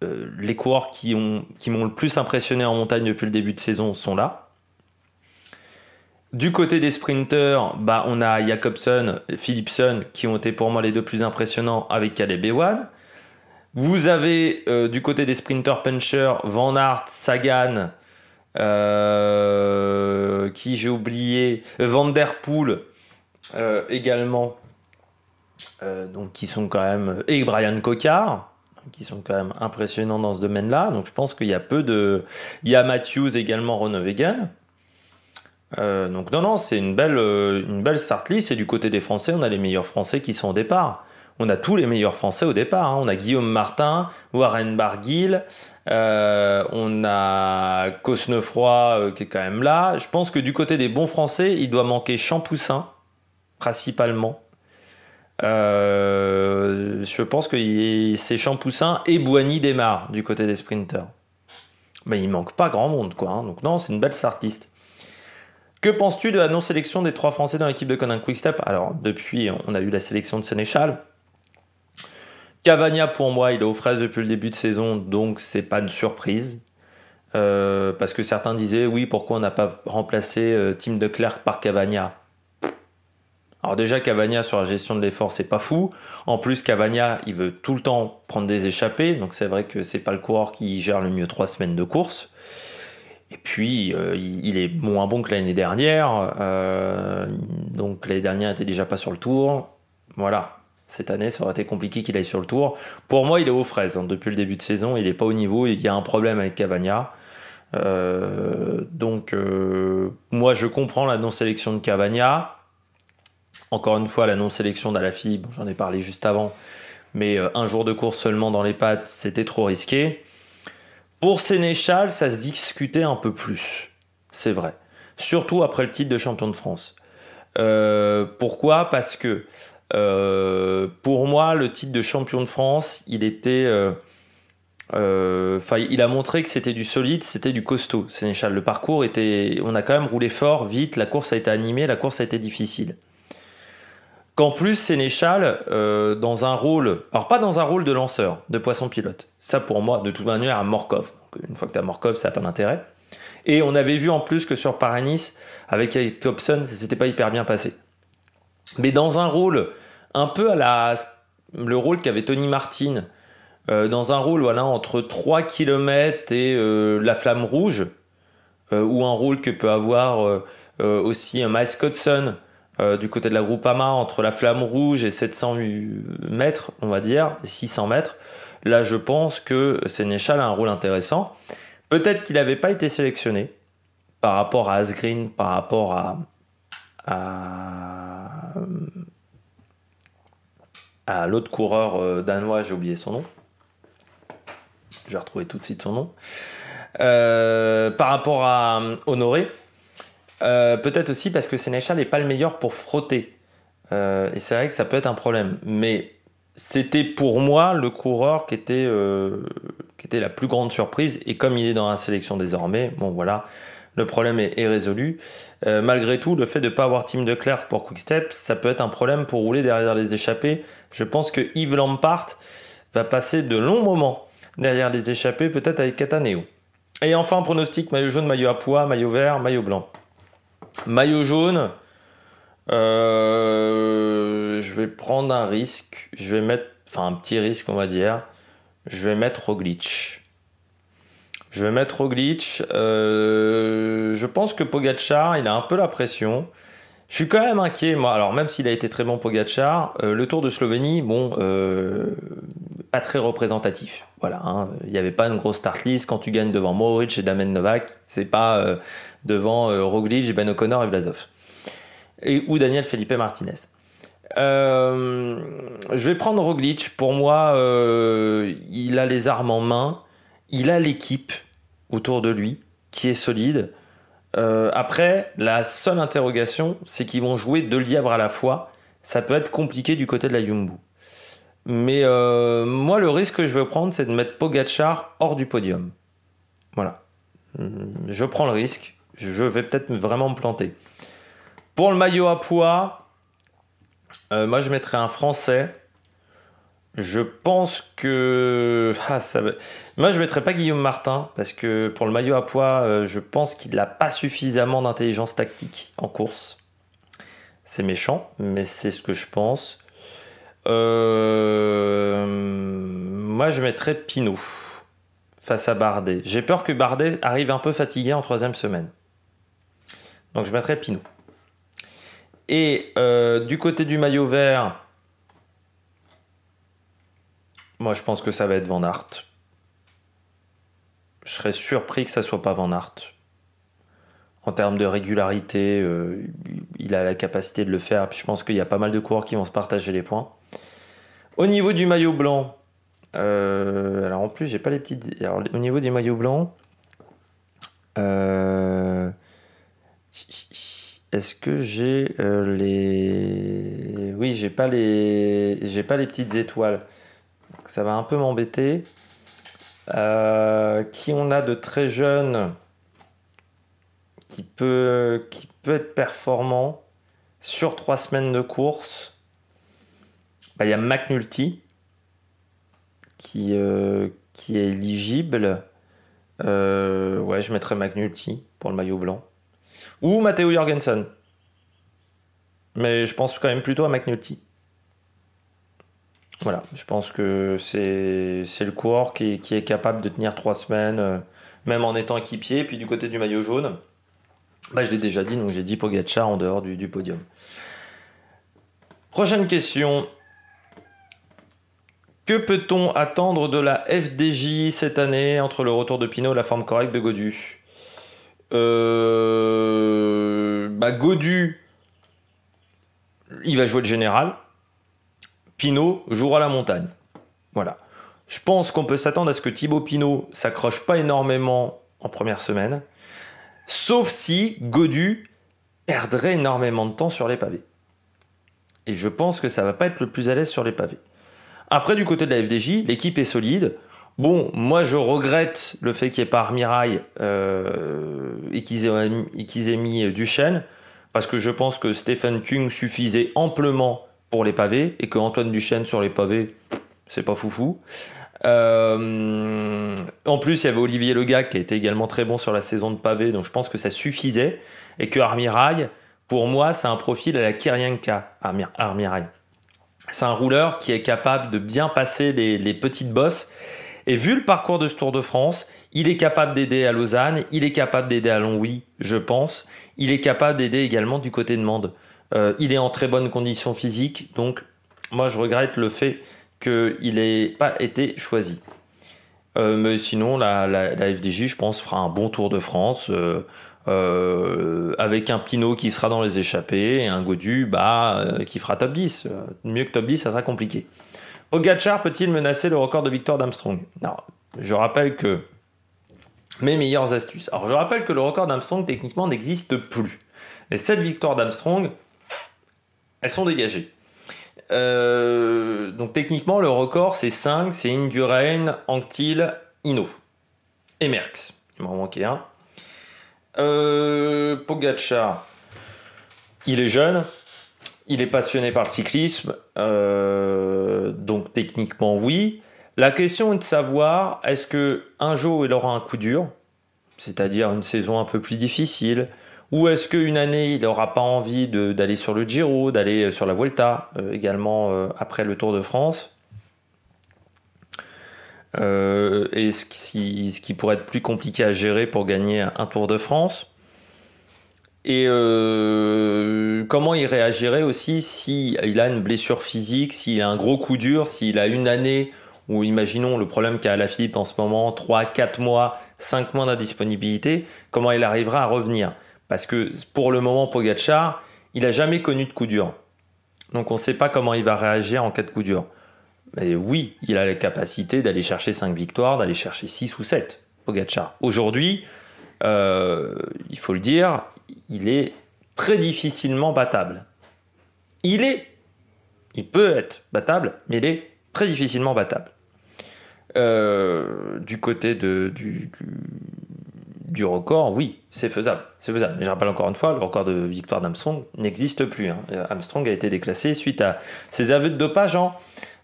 les coureurs qui m'ont qui le plus impressionné en montagne depuis le début de saison sont là. Du côté des sprinters, bah, on a Jacobson, Philipson, qui ont été pour moi les deux plus impressionnants avec Caleb Ewan. Vous avez euh, du côté des sprinteurs punchers Van Aert, Sagan, euh, qui j'ai oublié, euh, Van également, donc qui sont quand même, et Brian Cocard qui sont quand même impressionnants dans ce domaine-là. Donc je pense qu'il y a peu de... Il y a Matthews également, Ron Vegan. Euh, donc non, non, c'est une belle, euh, une belle start list. Et du côté des Français, on a les meilleurs Français qui sont au départ. On a tous les meilleurs Français au départ. Hein. On a Guillaume Martin, Warren Barguil, euh, on a Cosnefroy qui est quand même là. Je pense que du côté des bons Français, il doit manquer Champoussin, principalement. je pense que c'est Champoussin et Boigny démarre du côté des sprinters. Mais il manque pas grand monde, quoi. Hein. Donc non, c'est une belle start list. Que penses-tu de la non-sélection des trois Français dans l'équipe de Conan Quickstep Alors, depuis, on a eu la sélection de Sénéchal. Cavagna, pour moi, il est aux fraises depuis le début de saison, donc c'est pas une surprise. Euh, parce que certains disaient, oui, pourquoi on n'a pas remplacé euh, Tim de Klerk par Cavagna alors déjà, Cavagna sur la gestion de l'effort, c'est pas fou. En plus, Cavagna, il veut tout le temps prendre des échappées, donc c'est vrai que c'est pas le coureur qui gère le mieux trois semaines de course. Et puis, euh, il est moins bon que l'année dernière. Euh, donc, l'année dernière, il n'était déjà pas sur le tour. Voilà. Cette année, ça aurait été compliqué qu'il aille sur le tour. Pour moi, il est aux fraises. Hein. Depuis le début de saison, il n'est pas au niveau. Il y a un problème avec Cavagna. Euh, donc, moi, je comprends la non-sélection de Cavagna. Encore une fois, la non-sélection d'Alafi, j'en ai parlé juste avant. Mais un jour de course seulement dans les pattes, c'était trop risqué. Pour Sénéchal, ça se discutait un peu plus. C'est vrai. Surtout après le titre de champion de France. Euh, pourquoi Parce que euh, pour moi, le titre de champion de France, il était. Euh, il a montré que c'était du solide, c'était du costaud, Sénéchal. Le parcours était. On a quand même roulé fort, vite, la course a été animée, la course a été difficile qu'en plus Sénéchal, euh, dans un rôle, alors pas dans un rôle de lanceur, de poisson pilote, ça pour moi, de toute manière, à Morkov. Donc, une fois que tu as Morkov, ça n'a pas d'intérêt. Et on avait vu en plus que sur Paranis, avec Jacobson, ça s'était pas hyper bien passé. Mais dans un rôle un peu à la. le rôle qu'avait Tony Martin, euh, dans un rôle voilà, entre 3 km et euh, la flamme rouge, ou un rôle que peut avoir aussi un Miles Codson, euh, du côté de la Groupama, entre la Flamme Rouge et 700 mètres, on va dire, 600 mètres, là je pense que Sénéchal a un rôle intéressant. Peut-être qu'il n'avait pas été sélectionné par rapport à Asgreen, par rapport à, à, l'autre coureur euh, danois, j'ai oublié son nom. Je vais retrouver tout de suite son nom. Euh, par rapport à Honoré, euh, peut-être aussi parce que Sénéchal n'est pas le meilleur pour frotter. Euh, et c'est vrai que ça peut être un problème. Mais c'était pour moi le coureur qui était, euh, qui était la plus grande surprise. Et comme il est dans la sélection désormais, bon voilà, le problème est, résolu. malgré tout, le fait de ne pas avoir Team de Klerk pour Quickstep, ça peut être un problème pour rouler derrière les échappées. Je pense que Yves Lampart va passer de longs moments derrière les échappées, peut-être avec Cataneo. Et enfin, pronostic maillot jaune, maillot à poids, maillot vert, maillot blanc. Maillot jaune. Euh, je vais prendre un risque. Je vais mettre, enfin un petit risque, on va dire. Je vais mettre Roglic. Je vais mettre Roglic. Euh, je pense que Pogacar, il a un peu la pression. Je suis quand même inquiet, moi. Alors, même s'il a été très bon Pogachar, euh, le Tour de Slovénie, bon, pas très représentatif. Voilà, hein. il n'y avait pas une grosse start list. Quand tu gagnes devant Moric et Damen Novak, c'est pas devant euh, Roglic, Ben O'Connor et Vlasov. Et, ou Daniel Felipe Martinez. Euh, je vais prendre Roglic. Pour moi, euh, il a les armes en main. Il a l'équipe autour de lui qui est solide. après, la seule interrogation, c'est qu'ils vont jouer deux lièvres à la fois. Ça peut être compliqué du côté de la Yumbu. Mais moi, le risque que je veux prendre, c'est de mettre Pogachar hors du podium. Voilà. Je prends le risque je vais peut-être vraiment me planter. Pour le maillot à poids, euh, moi je mettrais un français. Je pense que. Ah, moi je mettrais pas Guillaume Martin parce que pour le maillot à poids, euh, je pense qu'il n'a pas suffisamment d'intelligence tactique en course. C'est méchant, mais c'est ce que je pense. Euh, moi je mettrais Pinot face à Bardet. J'ai peur que Bardet arrive un peu fatigué en troisième semaine. Donc je mettrai Pinot. Et euh, du côté du maillot vert, moi je pense que ça va être Van Art. Je serais surpris que ça soit pas Van Art. En termes de régularité, euh, il a la capacité de le faire. je pense qu'il y a pas mal de coureurs qui vont se partager les points. Au niveau du maillot blanc, euh, alors en plus j'ai pas les petites. au niveau des maillots blancs, euh, est-ce que j'ai euh, les. Oui, j'ai pas les. J'ai pas les petites étoiles. ça va un peu m'embêter. Euh, qui on a de très jeunes qui peut, qui peut être performant sur trois semaines de course bah, Il y a McNulty qui, euh, qui est éligible. ouais, je mettrais McNulty pour le maillot blanc ou Matteo Jorgensen. Mais je pense quand même plutôt à McNulty. Voilà, je pense que c'est le corps qui, est capable de tenir trois semaines, euh, même en étant équipier. Puis du côté du maillot jaune, bah, je l'ai déjà dit, donc j'ai dit Pogacar en dehors du, podium. Prochaine question. Que peut-on attendre de la FDJ cette année entre le retour de Pinot et la forme correcte de Godu euh, bah, Godu, il va jouer le général. Pinot jouera la montagne. Voilà. Je pense qu'on peut s'attendre à ce que Thibaut Pinot s'accroche pas énormément en première semaine, sauf si Godu perdrait énormément de temps sur les pavés. Et je pense que ça va pas être le plus à l'aise sur les pavés. Après, du côté de la FDJ, l'équipe est solide. Bon, moi je regrette le fait qu'il n'y ait pas Armirail euh, et qu'ils aient, mis euh, Duchesne, parce que je pense que Stephen King suffisait amplement pour les pavés, et que Antoine Duchesne sur les pavés, c'est pas foufou. Euh, en plus, il y avait Olivier Legac qui était également très bon sur la saison de pavés, donc je pense que ça suffisait, et que Armirail, pour moi, c'est un profil à la Kyrianka, Armirail. C'est un rouleur qui est capable de bien passer les petites bosses et vu le parcours de ce Tour de France, il est capable d'aider à Lausanne, il est capable d'aider à Longwy, je pense. Il est capable d'aider également du côté de Mende. Euh, il est en très bonne condition physique, donc moi je regrette le fait qu'il n'ait pas été choisi. Euh, mais sinon, la, FDJ, je pense, fera un bon Tour de France. Euh, avec un Pinot qui sera dans les échappées et un Godu bah, qui fera top 10. Mieux que top 10, ça sera compliqué. Pogachar peut-il menacer le record de victoire d'Armstrong Non, je rappelle que mes meilleures astuces. Alors je rappelle que le record d'Armstrong techniquement n'existe plus. Les 7 victoires d'Armstrong, elles sont dégagées. Euh, donc techniquement le record c'est 5, c'est Indurain, Anctil, Inno et Merckx. Il m'en manquait un. Euh, Pogacar, il est jeune, il est passionné par le cyclisme, euh, donc techniquement oui. La question est de savoir est-ce que un jour il aura un coup dur, c'est-à-dire une saison un peu plus difficile, ou est-ce qu'une année il n'aura pas envie d'aller sur le Giro, d'aller sur la Vuelta euh, également euh, après le Tour de France et ce qui pourrait être plus compliqué à gérer pour gagner un Tour de France. Et euh, comment il réagirait aussi s'il a une blessure physique, s'il a un gros coup dur, s'il a une année ou imaginons le problème qu'a la Philippe en ce moment, 3, 4 mois, 5 mois d'indisponibilité, comment il arrivera à revenir Parce que pour le moment, Pogachar, il n'a jamais connu de coup dur. Donc on ne sait pas comment il va réagir en cas de coup dur. Mais oui, il a la capacité d'aller chercher 5 victoires, d'aller chercher 6 ou 7, Pogachar. Aujourd'hui, euh, il faut le dire, il est très difficilement battable. Il est, il peut être battable, mais il est très difficilement battable. Euh, du côté de, du, du, record, oui, c'est faisable. C'est faisable. je rappelle encore une fois, le record de victoire d'Armstrong n'existe plus. Hein. Euh, Armstrong a été déclassé suite à ses aveux de dopage en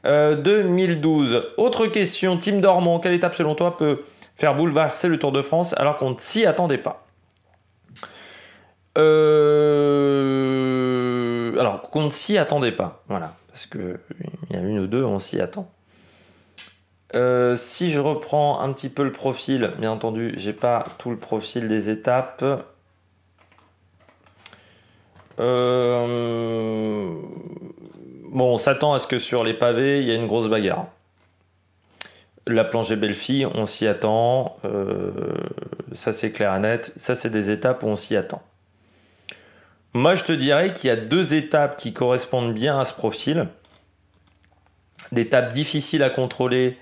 2012. Euh, Autre question, Tim Dormont, quelle étape selon toi peut faire bouleverser le Tour de France alors qu'on ne s'y attendait pas euh, alors, qu'on ne s'y attendait pas. Voilà. Parce qu'il y a une ou deux, on s'y attend. Euh, si je reprends un petit peu le profil, bien entendu, j'ai pas tout le profil des étapes. Euh, bon, on s'attend à ce que sur les pavés, il y a une grosse bagarre. La plongée belle-fille, on s'y attend. Ça, c'est clair et net. Ça, c'est des étapes où on s'y attend. Moi, je te dirais qu'il y a deux étapes qui correspondent bien à ce profil. Des difficiles à contrôler,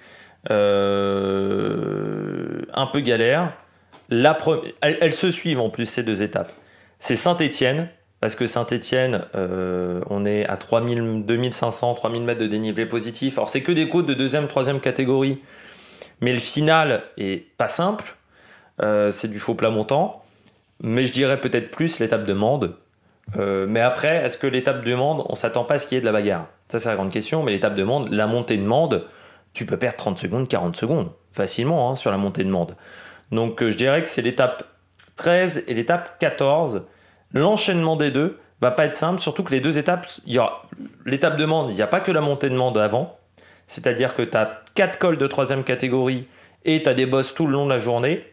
euh, un peu galère. elles, se suivent en plus, ces deux étapes. C'est Saint-Étienne, parce que Saint-Étienne, euh, on est à 2500, 3000 mètres de dénivelé positif. Alors, c'est que des côtes de deuxième, troisième catégorie. Mais le final est pas simple. Euh, c'est du faux plat montant. Mais je dirais peut-être plus l'étape de Mende, euh, mais après, est-ce que l'étape demande, monde, on s'attend pas à ce qu'il y ait de la bagarre Ça, c'est la grande question. Mais l'étape de monde, la montée de monde, tu peux perdre 30 secondes, 40 secondes, facilement, hein, sur la montée de monde. Donc, euh, je dirais que c'est l'étape 13 et l'étape 14. L'enchaînement des deux va pas être simple, surtout que les deux étapes, y l'étape de monde, il n'y a pas que la montée de monde avant. C'est-à-dire que tu as 4 cols de troisième catégorie et tu as des bosses tout le long de la journée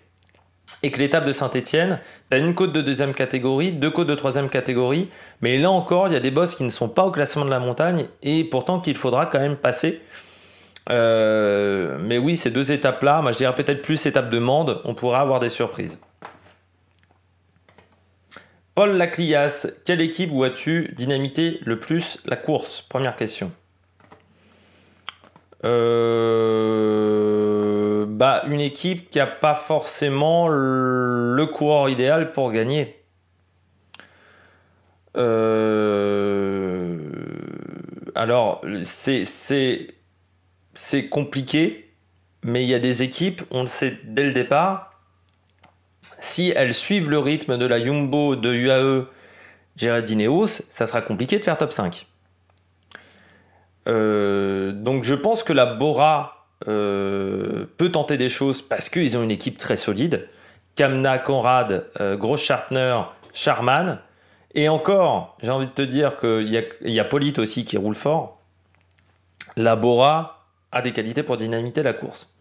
et que l'étape de Saint-Etienne, tu as une côte de deuxième catégorie, deux côtes de troisième catégorie, mais là encore, il y a des bosses qui ne sont pas au classement de la montagne et pourtant qu'il faudra quand même passer. Euh, mais oui, ces deux étapes-là, moi je dirais peut-être plus étape de Mende, on pourra avoir des surprises. Paul Laclias, quelle équipe vois-tu dynamiter le plus la course Première question. Euh... Bah, une équipe qui n'a pas forcément le coureur idéal pour gagner. Euh, alors, c'est compliqué, mais il y a des équipes, on le sait dès le départ, si elles suivent le rythme de la Yumbo de UAE, et ça sera compliqué de faire top 5. Euh, donc je pense que la Bora euh, peut tenter des choses parce qu'ils ont une équipe très solide. Kamna, Conrad, euh, Groschartner, Charman. Et encore, j'ai envie de te dire qu'il y a, y a Polite aussi qui roule fort. La Bora a des qualités pour dynamiter la course.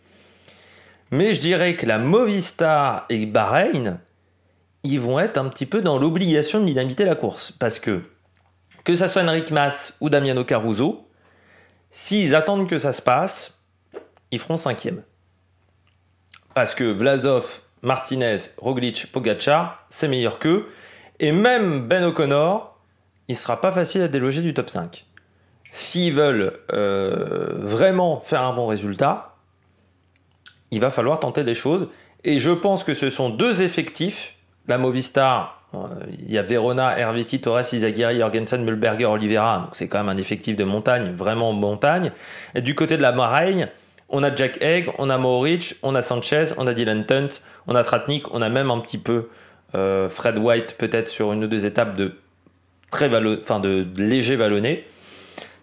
Mais je dirais que la Movistar et Bahreïn, ils vont être un petit peu dans l'obligation de dynamiter la course. Parce que, que ça soit Enric Mas ou Damiano Caruso, s'ils attendent que ça se passe, ils feront cinquième. Parce que Vlasov, Martinez, Roglic, Pogacar, c'est meilleur qu'eux. Et même Ben O'Connor, il sera pas facile à déloger du top 5. S'ils veulent euh, vraiment faire un bon résultat, il va falloir tenter des choses. Et je pense que ce sont deux effectifs. La Movistar, euh, il y a Verona, Hervetti, Torres, Izaguirre, Jorgensen, Mulberger, Oliveira. Donc c'est quand même un effectif de montagne, vraiment montagne. Et du côté de la Maraigne, on a Jack Egg, on a Maurich, on a Sanchez, on a Dylan Tunt, on a Tratnik, on a même un petit peu euh, Fred White peut-être sur une ou deux étapes de très léger vallonné.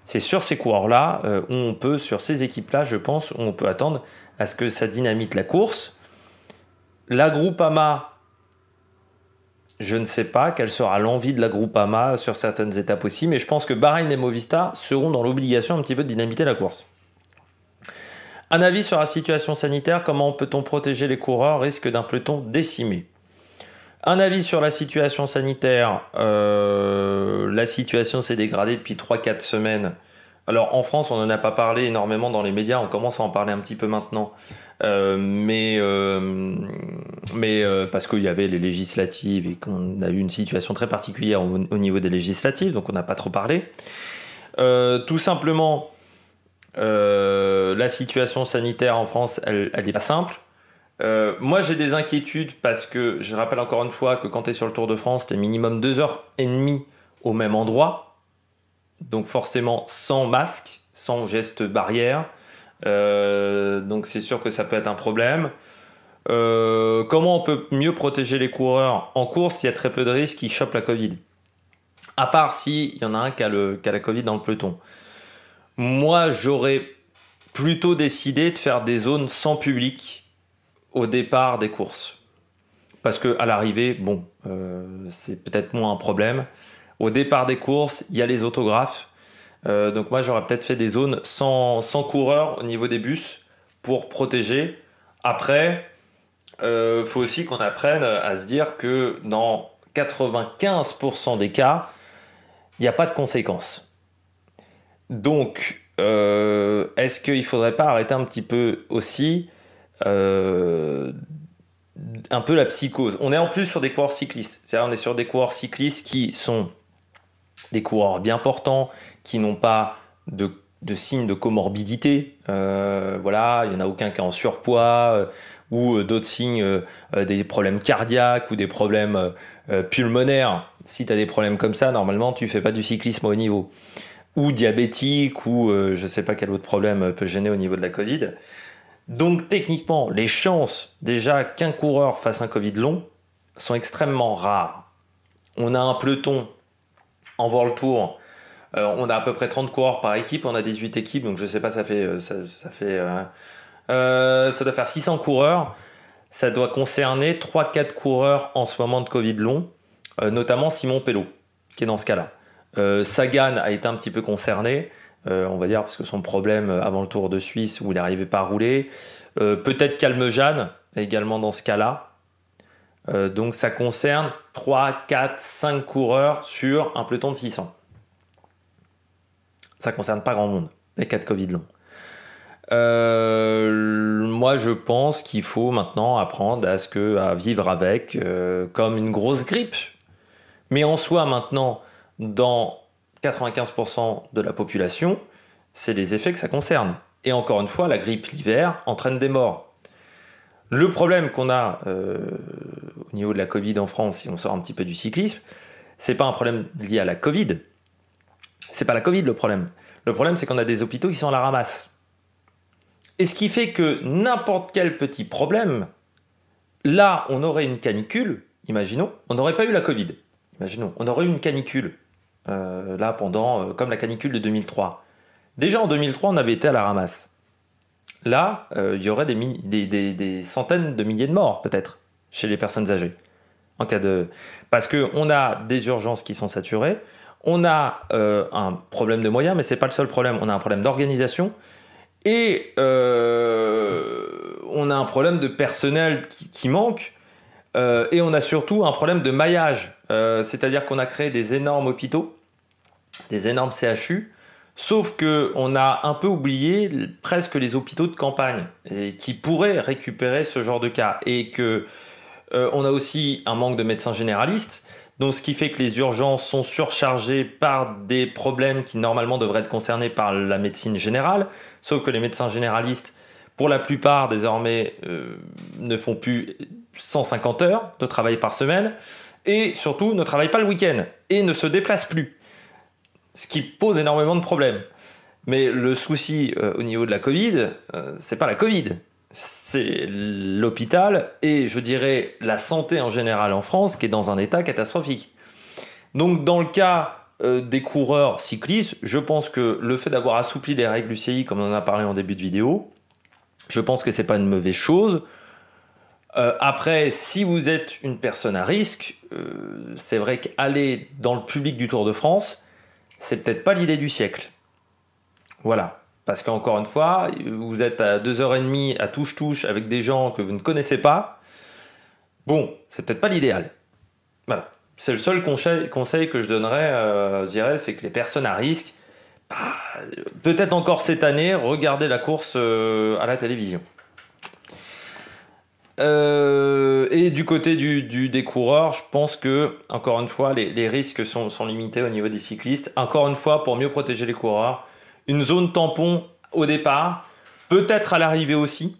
C'est sur ces coureurs-là euh, où on peut, sur ces équipes-là, je pense, où on peut attendre à ce que ça dynamite la course. La Groupama, je ne sais pas quelle sera l'envie de la Groupama sur certaines étapes aussi, mais je pense que Bahreïn et Movistar seront dans l'obligation un petit peu de dynamiter la course. Un avis sur la situation sanitaire, comment peut-on protéger les coureurs risque d'un peloton décimé un avis sur la situation sanitaire. Euh, la situation s'est dégradée depuis 3-4 semaines. Alors en France, on n'en a pas parlé énormément dans les médias, on commence à en parler un petit peu maintenant. Euh, mais euh, mais parce qu'il y avait les législatives et qu'on a eu une situation très particulière au, au niveau des législatives, donc on n'a pas trop parlé. tout simplement, euh, la situation sanitaire en France, elle n'est pas simple. Euh, moi, j'ai des inquiétudes parce que je rappelle encore une fois que quand tu es sur le Tour de France, tu es minimum 2 et demie au même endroit. Donc, forcément, sans masque, sans geste barrière. Euh, donc, c'est sûr que ça peut être un problème. comment on peut mieux protéger les coureurs en course s'il y a très peu de risques qu'ils chopent la Covid. À part s'il y en a un qui a la Covid dans le peloton. Moi, j'aurais plutôt décidé de faire des zones sans public au départ des courses. Parce que à l'arrivée, bon, euh, c'est peut-être moins un problème. Au départ des courses, il y a les autographes. Euh, donc moi, j'aurais peut-être fait des zones sans, sans coureurs au niveau des bus pour protéger. Après, il euh, faut aussi qu'on apprenne à se dire que dans 95% des cas, il n'y a pas de conséquences. Donc, euh, est-ce qu'il ne faudrait pas arrêter un petit peu aussi euh, un peu la psychose On est en plus sur des coureurs cyclistes. C'est-à-dire, on est sur des coureurs cyclistes qui sont des coureurs bien portants, qui n'ont pas de, signes de comorbidité. Euh, voilà, il n'y en a aucun qui est en surpoids ou d'autres signes, des problèmes cardiaques ou des problèmes pulmonaires. Si tu as des problèmes comme ça, normalement, tu ne fais pas du cyclisme au niveau ou diabétique, ou euh, je ne sais pas quel autre problème peut gêner au niveau de la Covid. Donc techniquement, les chances déjà qu'un coureur fasse un Covid long sont extrêmement rares. On a un peloton en World Tour. Euh, on a à peu près 30 coureurs par équipe, on a 18 équipes, donc je ne sais pas, ça fait, euh, ça, fait, ça doit faire 600 coureurs. Ça doit concerner 3-4 coureurs en ce moment de Covid long, notamment Simon Pello, qui est dans ce cas-là. Euh, Sagan a été un petit peu concerné, euh, on va dire, parce que son problème avant le Tour de Suisse où il n'arrivait pas à rouler. Euh, peut-être Calme Jeanne également dans ce cas-là. donc ça concerne 3, 4, 5 coureurs sur un peloton de 600. Ça concerne pas grand monde, les cas de Covid longs. moi, je pense qu'il faut maintenant apprendre à, ce que, à vivre avec comme une grosse grippe. Mais en soi, maintenant, dans 95% de la population, c'est les effets que ça concerne. Et encore une fois, la grippe l'hiver entraîne des morts. Le problème qu'on a euh, au niveau de la Covid en France, si on sort un petit peu du cyclisme, c'est pas un problème lié à la Covid. C'est pas la Covid le problème. Le problème, c'est qu'on a des hôpitaux qui sont à la ramasse. Et ce qui fait que n'importe quel petit problème, là, on aurait une canicule, imaginons, on n'aurait pas eu la Covid. Imaginons, on aurait eu une canicule. Euh, là pendant, euh, comme la canicule de 2003. Déjà en 2003, on avait été à la ramasse. Là, euh, il y aurait des, centaines de milliers de morts, peut-être, chez les personnes âgées. En cas de... Parce que on a des urgences qui sont saturées, on a un problème de moyens, mais c'est pas le seul problème. On a un problème d'organisation, et on a un problème de personnel qui manque. Euh, et on a surtout un problème de maillage, euh, c'est-à-dire qu'on a créé des énormes hôpitaux, des énormes CHU, sauf qu'on a un peu oublié presque les hôpitaux de campagne qui pourraient récupérer ce genre de cas et que euh, on a aussi un manque de médecins généralistes. Donc, ce qui fait que les urgences sont surchargées par des problèmes qui normalement devraient être concernés par la médecine générale, sauf que les médecins généralistes, pour la plupart désormais, ne font plus 150 heures de travail par semaine et surtout ne travaille pas le week-end et ne se déplace plus. Ce qui pose énormément de problèmes. Mais le souci euh, au niveau de la Covid, euh, c'est pas la Covid, c'est l'hôpital et je dirais la santé en général en France qui est dans un état catastrophique. Donc dans le cas euh, des coureurs cyclistes, je pense que le fait d'avoir assoupli les règles du CI comme on en a parlé en début de vidéo, je pense que c'est pas une mauvaise chose. Euh, après, si vous êtes une personne à risque, euh, c'est vrai qu'aller dans le public du Tour de France, c'est peut-être pas l'idée du siècle. Voilà. Parce qu'encore une fois, vous êtes à 2h30 à touche-touche avec des gens que vous ne connaissez pas. Bon, c'est peut-être pas l'idéal. Voilà. C'est le seul conseil, que je donnerais, euh, je dirais, c'est que les personnes à risque, bah, peut-être encore cette année, regardez la course à la télévision. Euh, et du côté du, du, des coureurs, je pense que, encore une fois, les, risques sont, sont, limités au niveau des cyclistes. Encore une fois, pour mieux protéger les coureurs, une zone tampon au départ, peut-être à l'arrivée aussi.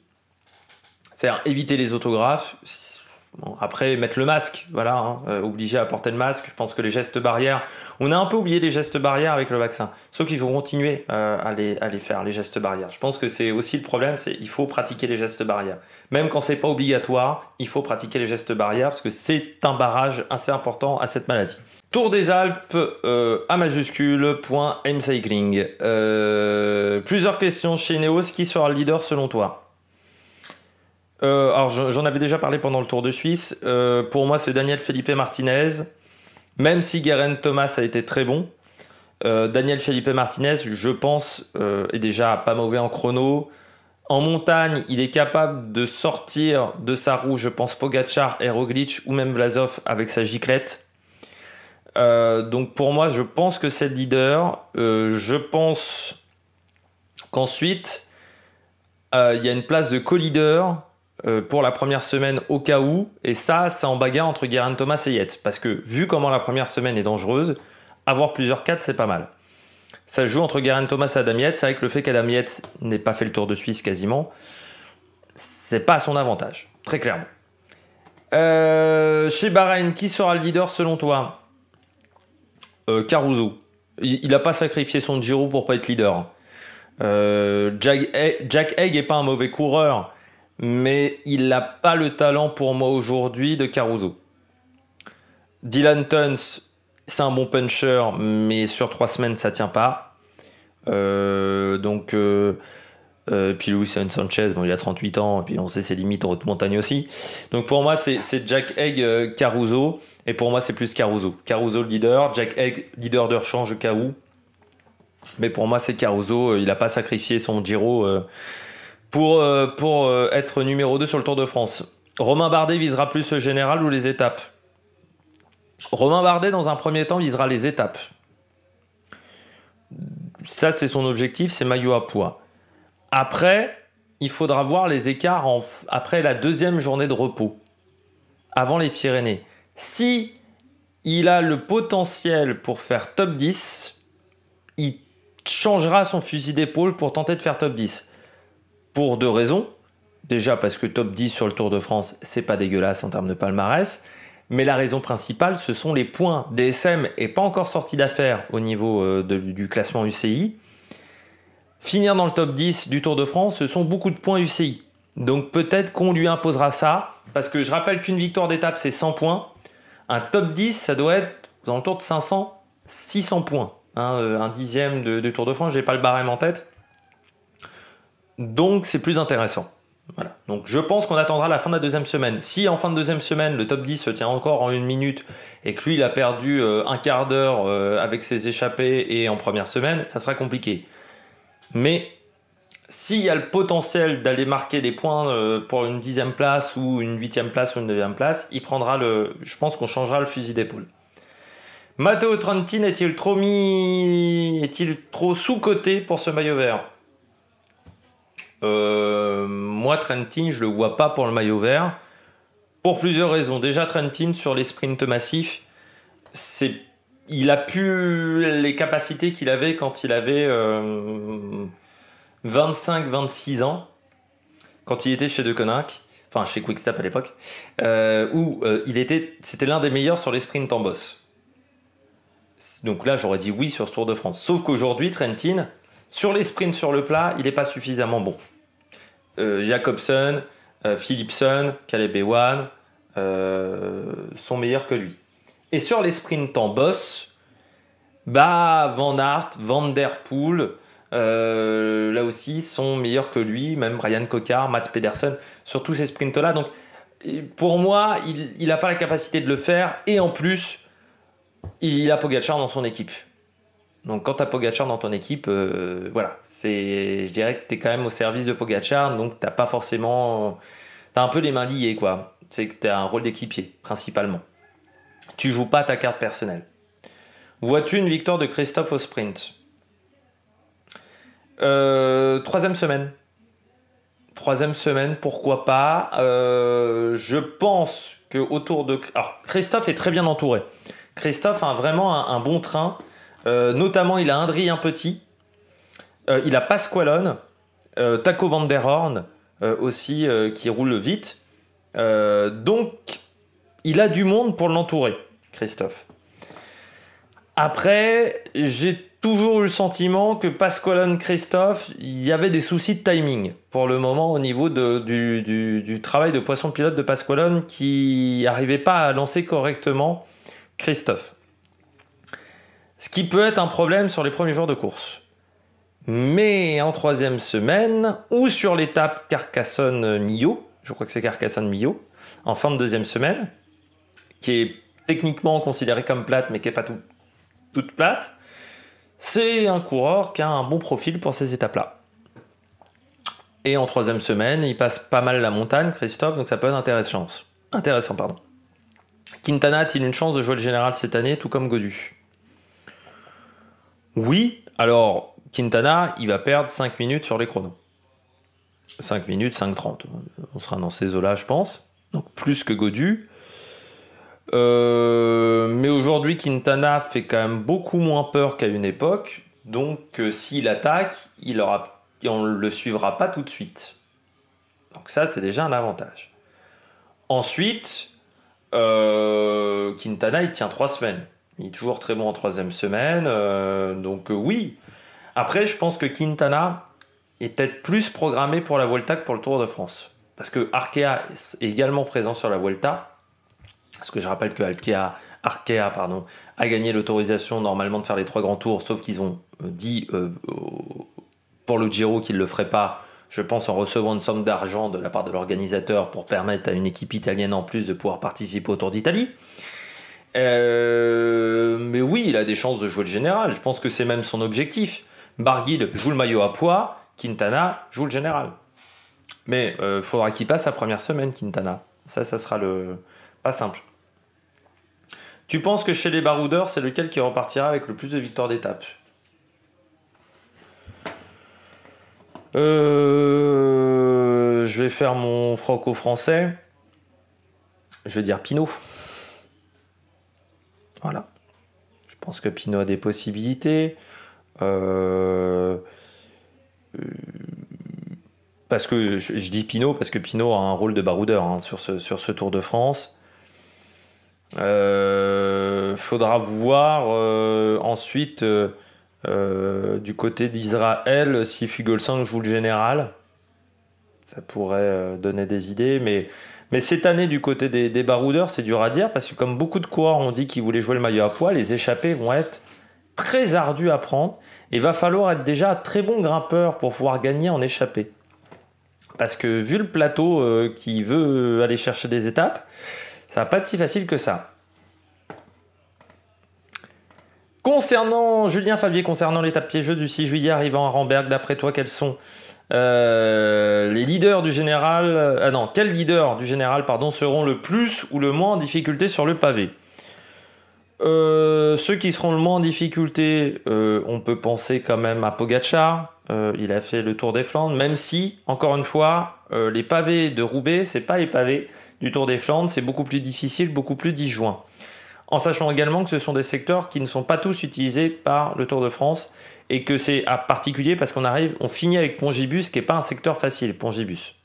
C'est-à-dire éviter les autographes après, mettre le masque, voilà, hein, euh, obligé à porter le masque. Je pense que les gestes barrières, on a un peu oublié les gestes barrières avec le vaccin. Sauf qu'il faut continuer euh, à, les, faire, les gestes barrières. Je pense que c'est aussi le problème, c'est qu'il faut pratiquer les gestes barrières. Même quand c'est pas obligatoire, il faut pratiquer les gestes barrières parce que c'est un barrage assez important à cette maladie. Tour des Alpes à euh, majuscule point plusieurs questions chez Neos. Qui sera le leader selon toi euh, alors j'en avais déjà parlé pendant le Tour de Suisse. Euh, pour moi, c'est Daniel Felipe Martinez. Même si Garen Thomas a été très bon, euh, Daniel Felipe Martinez, je pense, est déjà pas mauvais en chrono. En montagne, il est capable de sortir de sa roue, je pense, Pogachar, Glitch ou même Vlasov avec sa giclette. donc pour moi, je pense que c'est le leader. je pense qu'ensuite, il y a une place de co-leader euh, pour la première semaine au cas où. Et ça, c'est en bagarre entre Guérin Thomas et Yates. Parce que vu comment la première semaine est dangereuse, avoir plusieurs 4, c'est pas mal. Ça joue entre Guérin Thomas et Adam vrai que le fait qu'Adam Yates n'ait pas fait le tour de Suisse quasiment. C'est pas à son avantage, très clairement. Euh, chez Bahrain, qui sera le leader selon toi euh, Caruso. Il n'a pas sacrifié son Giro pour pas être leader. Jack, Egg, n'est pas un mauvais coureur mais il n'a pas le talent pour moi aujourd'hui de Caruso. Dylan Tuns, c'est un bon puncher, mais sur trois semaines, ça tient pas. Euh, donc, euh, euh, puis Luis Sanchez, il a 38 ans, et puis on sait ses limites en haute montagne aussi. Donc pour moi, c'est Jack Egg, Caruso, et pour moi, c'est plus Caruso. Caruso leader, Jack Egg leader de rechange, cas où. Mais pour moi, c'est Caruso, il n'a pas sacrifié son Giro pour, euh, euh, être numéro 2 sur le Tour de France. Romain Bardet visera plus le général ou les étapes Romain Bardet, dans un premier temps, visera les étapes. Ça, c'est son objectif, c'est maillot à poids. Après, il faudra voir les écarts après la deuxième journée de repos, avant les Pyrénées. Si il a le potentiel pour faire top 10, il changera son fusil d'épaule pour tenter de faire top 10 pour deux raisons. Déjà parce que top 10 sur le Tour de France, c'est pas dégueulasse en termes de palmarès. Mais la raison principale, ce sont les points. DSM n'est pas encore sorti d'affaire au niveau euh, du classement UCI. Finir dans le top 10 du Tour de France, ce sont beaucoup de points UCI. Donc peut-être qu'on lui imposera ça, parce que je rappelle qu'une victoire d'étape, c'est 100 points. Un top 10, ça doit être le tour de 500, 600 points. Hein, euh, un dixième de, Tour de France, n'ai pas le barème en tête. Donc c'est plus intéressant. Voilà. Donc je pense qu'on attendra la fin de la deuxième semaine. Si en fin de deuxième semaine, le top 10 se tient encore en une minute et que lui, il a perdu euh, un quart d'heure euh, avec ses échappées et en première semaine, ça sera compliqué. Mais s'il y a le potentiel d'aller marquer des points euh, pour une dixième place ou une huitième place ou une neuvième place, il prendra le... Je pense qu'on changera le fusil d'épaule. Matteo Trentin est-il trop mis... est-il trop sous-coté pour ce maillot vert euh, moi, Trentin, je le vois pas pour le maillot vert. Pour plusieurs raisons. Déjà, Trentin, sur les sprints massifs, c'est il a plus les capacités qu'il avait quand il avait 25-26 euh, ans, quand il était chez De enfin chez Quickstep à l'époque, euh, où il était, c'était l'un des meilleurs sur les sprints en boss. Donc là, j'aurais dit oui sur ce Tour de France. Sauf qu'aujourd'hui, Trentin, sur les sprints sur le plat, il n'est pas suffisamment bon. Euh, Jacobson, euh, Philipson, Caleb euh, sont meilleurs que lui. Et sur les sprints en boss, bah, Van Hart, Van Der Poel, là aussi, sont meilleurs que lui, même Brian Cocard, Matt Pedersen, sur tous ces sprints-là. Donc, pour moi, il n'a pas la capacité de le faire. Et en plus, il a Pogacar dans son équipe. Donc quand tu as Pogachar dans ton équipe, euh, voilà, c'est, je dirais que tu es quand même au service de Pogachar, donc t'as pas forcément, as un peu les mains liées quoi. C'est que tu as un rôle d'équipier principalement. Tu joues pas ta carte personnelle. Vois-tu une victoire de Christophe au sprint euh, Troisième semaine. Troisième semaine, pourquoi pas euh, Je pense que autour de, alors Christophe est très bien entouré. Christophe a vraiment un bon train euh, notamment, il a un Petit, euh, il a Pasqualone, euh, Taco Van Der Horn aussi, qui roule vite. donc, il a du monde pour l'entourer, Christophe. Après, j'ai toujours eu le sentiment que Pasqualone Christophe, il y avait des soucis de timing pour le moment au niveau du, du, travail de poisson pilote de Pasqualone qui n'arrivait pas à lancer correctement Christophe. Ce qui peut être un problème sur les premiers jours de course. Mais en troisième semaine, ou sur l'étape Carcassonne-Millau, je crois que c'est Carcassonne-Millau, en fin de deuxième semaine, qui est techniquement considérée comme plate, mais qui n'est pas tout, toute plate, c'est un coureur qui a un bon profil pour ces étapes-là. Et en troisième semaine, il passe pas mal la montagne, Christophe, donc ça peut être intéressant. Intéressant, pardon. Quintana a-t-il une chance de jouer le général cette année, tout comme Godu oui, alors Quintana, il va perdre 5 minutes sur les chronos. 5 minutes, 5.30. On sera dans ces eaux-là, je pense. Donc plus que Godu. Euh, mais aujourd'hui, Quintana fait quand même beaucoup moins peur qu'à une époque. Donc euh, s'il attaque, il aura, on ne le suivra pas tout de suite. Donc ça, c'est déjà un avantage. Ensuite, euh, Quintana, il tient 3 semaines. Il est toujours très bon en troisième semaine. Euh, donc euh, oui. Après, je pense que Quintana est peut-être plus programmé pour la Volta que pour le Tour de France. Parce que Arkea est également présent sur la Volta, Parce que je rappelle que Arkea, Arkea pardon, a gagné l'autorisation normalement de faire les trois grands tours, sauf qu'ils ont euh, dit pour le Giro qu'ils ne le feraient pas, je pense en recevant une somme d'argent de la part de l'organisateur pour permettre à une équipe italienne en plus de pouvoir participer au Tour d'Italie. Euh, mais oui, il a des chances de jouer le général. Je pense que c'est même son objectif. Barguil joue le maillot à poids, Quintana joue le général. Mais il euh, faudra qu'il passe la première semaine, Quintana. Ça, ça sera le pas simple. Tu penses que chez les baroudeurs, c'est lequel qui repartira avec le plus de victoires d'étape euh, Je vais faire mon franco-français. Je vais dire Pinot. Voilà. Je pense que Pinot a des possibilités. Euh, parce que je, dis Pinot parce que Pinot a un rôle de baroudeur hein, sur, ce, sur ce Tour de France. Euh, faudra voir euh, ensuite du côté d'Israël si Fugolsang joue le général. Ça pourrait donner des idées, mais mais cette année, du côté des, baroudeurs, c'est dur à dire parce que, comme beaucoup de coureurs ont dit qu'ils voulaient jouer le maillot à poids, les échappés vont être très ardues à prendre et va falloir être déjà très bon grimpeur pour pouvoir gagner en échappée. Parce que, vu le plateau euh, qui veut aller chercher des étapes, ça va pas être si facile que ça. Concernant Julien Favier, concernant l'étape piégeuse du 6 juillet arrivant à Ramberg, d'après toi, quels sont euh, les leaders du général, euh, ah non, quels leaders du général, pardon, seront le plus ou le moins en difficulté sur le pavé euh, ceux qui seront le moins en difficulté, on peut penser quand même à Pogachar. il a fait le Tour des Flandres, même si, encore une fois, les pavés de Roubaix, c'est pas les pavés du Tour des Flandres, c'est beaucoup plus difficile, beaucoup plus disjoint. En sachant également que ce sont des secteurs qui ne sont pas tous utilisés par le Tour de France et que c'est à particulier parce qu'on arrive, on finit avec Pongibus, qui n'est pas un secteur facile, Pongibus.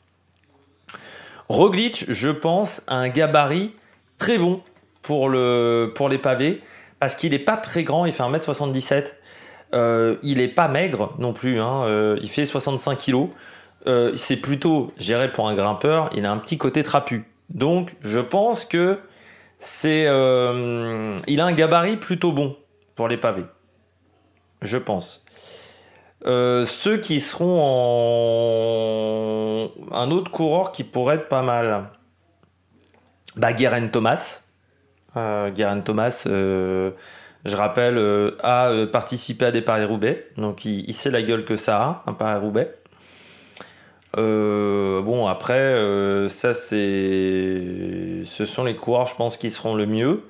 Roglic, je pense, a un gabarit très bon pour, le, pour les pavés, parce qu'il n'est pas très grand, il fait 1m77, euh, il n'est pas maigre non plus, hein, euh, il fait 65 kg. Euh, c'est plutôt, géré pour un grimpeur, il a un petit côté trapu. Donc je pense que c'est... il a un gabarit plutôt bon pour les pavés je pense. Euh, ceux qui seront en. Un autre coureur qui pourrait être pas mal. Bah, Guérin Thomas. Euh, Guérin Thomas, euh, je rappelle, a participé à des Paris-Roubaix. Donc, il, sait la gueule que ça a, un Paris-Roubaix. bon, après, ça, c'est. Ce sont les coureurs, je pense, qui seront le mieux.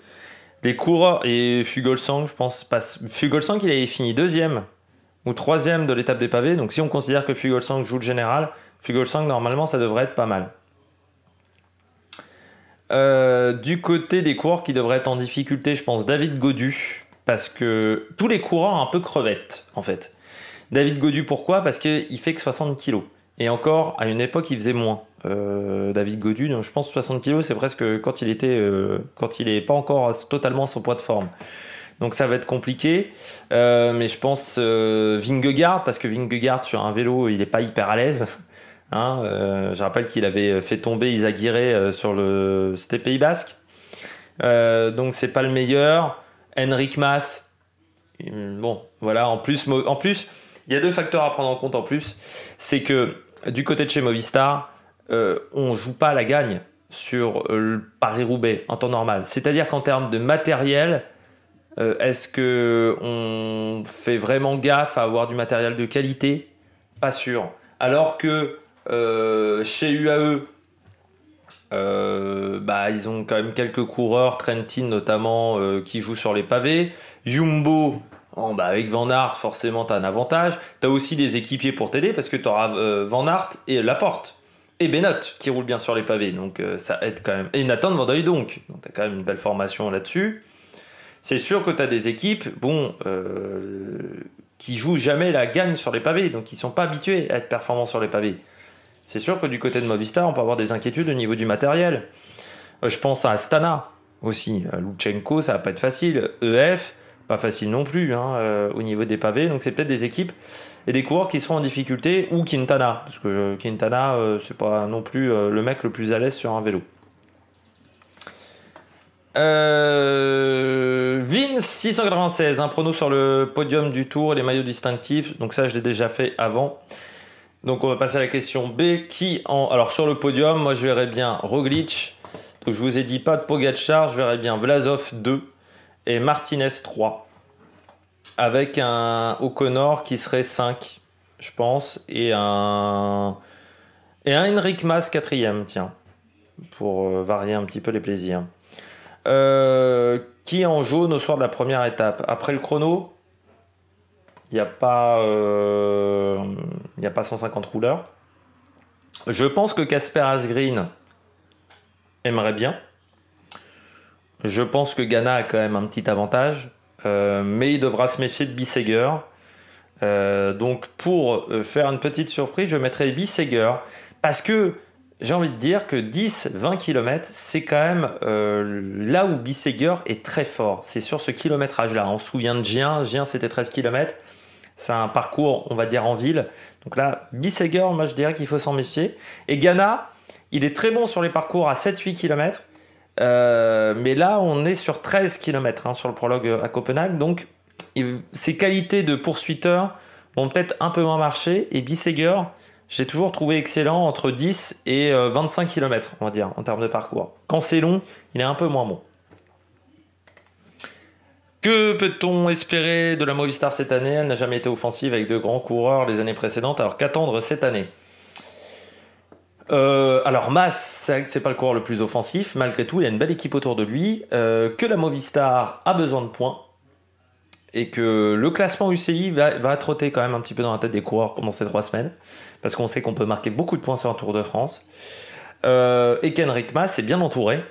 Les coureurs et Fugolsang, je pense, passe. Fugolsang, il avait fini deuxième ou troisième de l'étape des pavés. Donc si on considère que Fugolsang joue le général, Fugolsang, normalement, ça devrait être pas mal. Euh, du côté des coureurs qui devraient être en difficulté, je pense David Godu, parce que tous les coureurs un peu crevettes, en fait. David Godu, pourquoi Parce qu'il fait que 60 kilos. Et encore, à une époque, il faisait moins. Euh, David Godu. je pense 60 kg, c'est presque quand il était, euh, quand il n'est pas encore totalement à son poids de forme. Donc ça va être compliqué, euh, mais je pense Vingegaard parce que Vingegaard sur un vélo, il n'est pas hyper à l'aise. Hein. je rappelle qu'il avait fait tomber Isaguirre sur le, c'était Pays Basque. donc c'est pas le meilleur. Henrik Mas, hum, bon, voilà. En plus, en plus, il y a deux facteurs à prendre en compte en plus, c'est que du côté de chez Movistar, euh, on joue pas la gagne sur euh, le Paris-Roubaix en temps normal. C'est-à-dire qu'en termes de matériel, euh, est-ce que on fait vraiment gaffe à avoir du matériel de qualité Pas sûr. Alors que chez UAE, bah, ils ont quand même quelques coureurs, Trentin notamment, qui jouent sur les pavés. Jumbo, oh, bah, avec Van Aert, forcément, tu as un avantage. Tu as aussi des équipiers pour t'aider parce que tu auras Van Aert et Laporte et Benot qui roule bien sur les pavés, donc euh, ça aide quand même. Et Nathan de Vandeuil donc, donc tu as quand même une belle formation là-dessus. C'est sûr que tu as des équipes, bon, euh, qui jouent jamais la gagne sur les pavés, donc ils sont pas habitués à être performants sur les pavés. C'est sûr que du côté de Movistar, on peut avoir des inquiétudes au niveau du matériel. Euh, je pense à Astana aussi, Luchenko, ça va pas être facile. EF, pas facile non plus hein, au niveau des pavés, donc c'est peut-être des équipes et des coureurs qui seront en difficulté ou Quintana, parce que euh, Quintana, ce euh, c'est pas non plus euh, le mec le plus à l'aise sur un vélo. Euh, Vince 696, un prono sur le podium du tour et les maillots distinctifs. Donc ça, je l'ai déjà fait avant. Donc on va passer à la question B. Qui en alors sur le podium, moi je verrais bien Roglic. Donc je vous ai dit pas de Pogacar, je verrais bien Vlasov 2 et Martinez 3 avec un O'Connor qui serait 5, je pense, et un, et un Henrik Mas quatrième, tiens, pour euh, varier un petit peu les plaisirs. Euh, qui est en jaune au soir de la première étape Après le chrono, il n'y a, pas, euh, a pas 150 rouleurs. Je pense que Casper Asgreen aimerait bien. Je pense que Ghana a quand même un petit avantage. Euh, mais il devra se méfier de Biseger. Euh, donc pour euh, faire une petite surprise, je mettrai Bissegger, parce que j'ai envie de dire que 10-20 km, c'est quand même là où Biseger est très fort. C'est sur ce kilométrage-là. On se souvient de Gien. Gien, c'était 13 km. C'est un parcours, on va dire, en ville. Donc là, Biseger, moi, je dirais qu'il faut s'en méfier. Et Ghana, il est très bon sur les parcours à 7-8 km. Euh, mais là, on est sur 13 km hein, sur le prologue euh, à Copenhague. Donc, ses qualités de poursuiteur vont peut-être un peu moins marcher. Et Bissegger j'ai toujours trouvé excellent entre 10 et 25 euh, km, on va dire, en termes de parcours. Quand c'est long, il est un peu moins bon. Que peut-on espérer de la Movistar cette année Elle n'a jamais été offensive avec de grands coureurs les années précédentes, alors qu'attendre cette année euh, alors Mas, c'est pas le coureur le plus offensif, malgré tout il a une belle équipe autour de lui, euh, que la Movistar a besoin de points et que le classement UCI va, trotter quand même un petit peu dans la tête des coureurs pendant ces trois semaines, parce qu'on sait qu'on peut marquer beaucoup de points sur un Tour de France. Euh, et qu'Henrik Mas est bien entouré.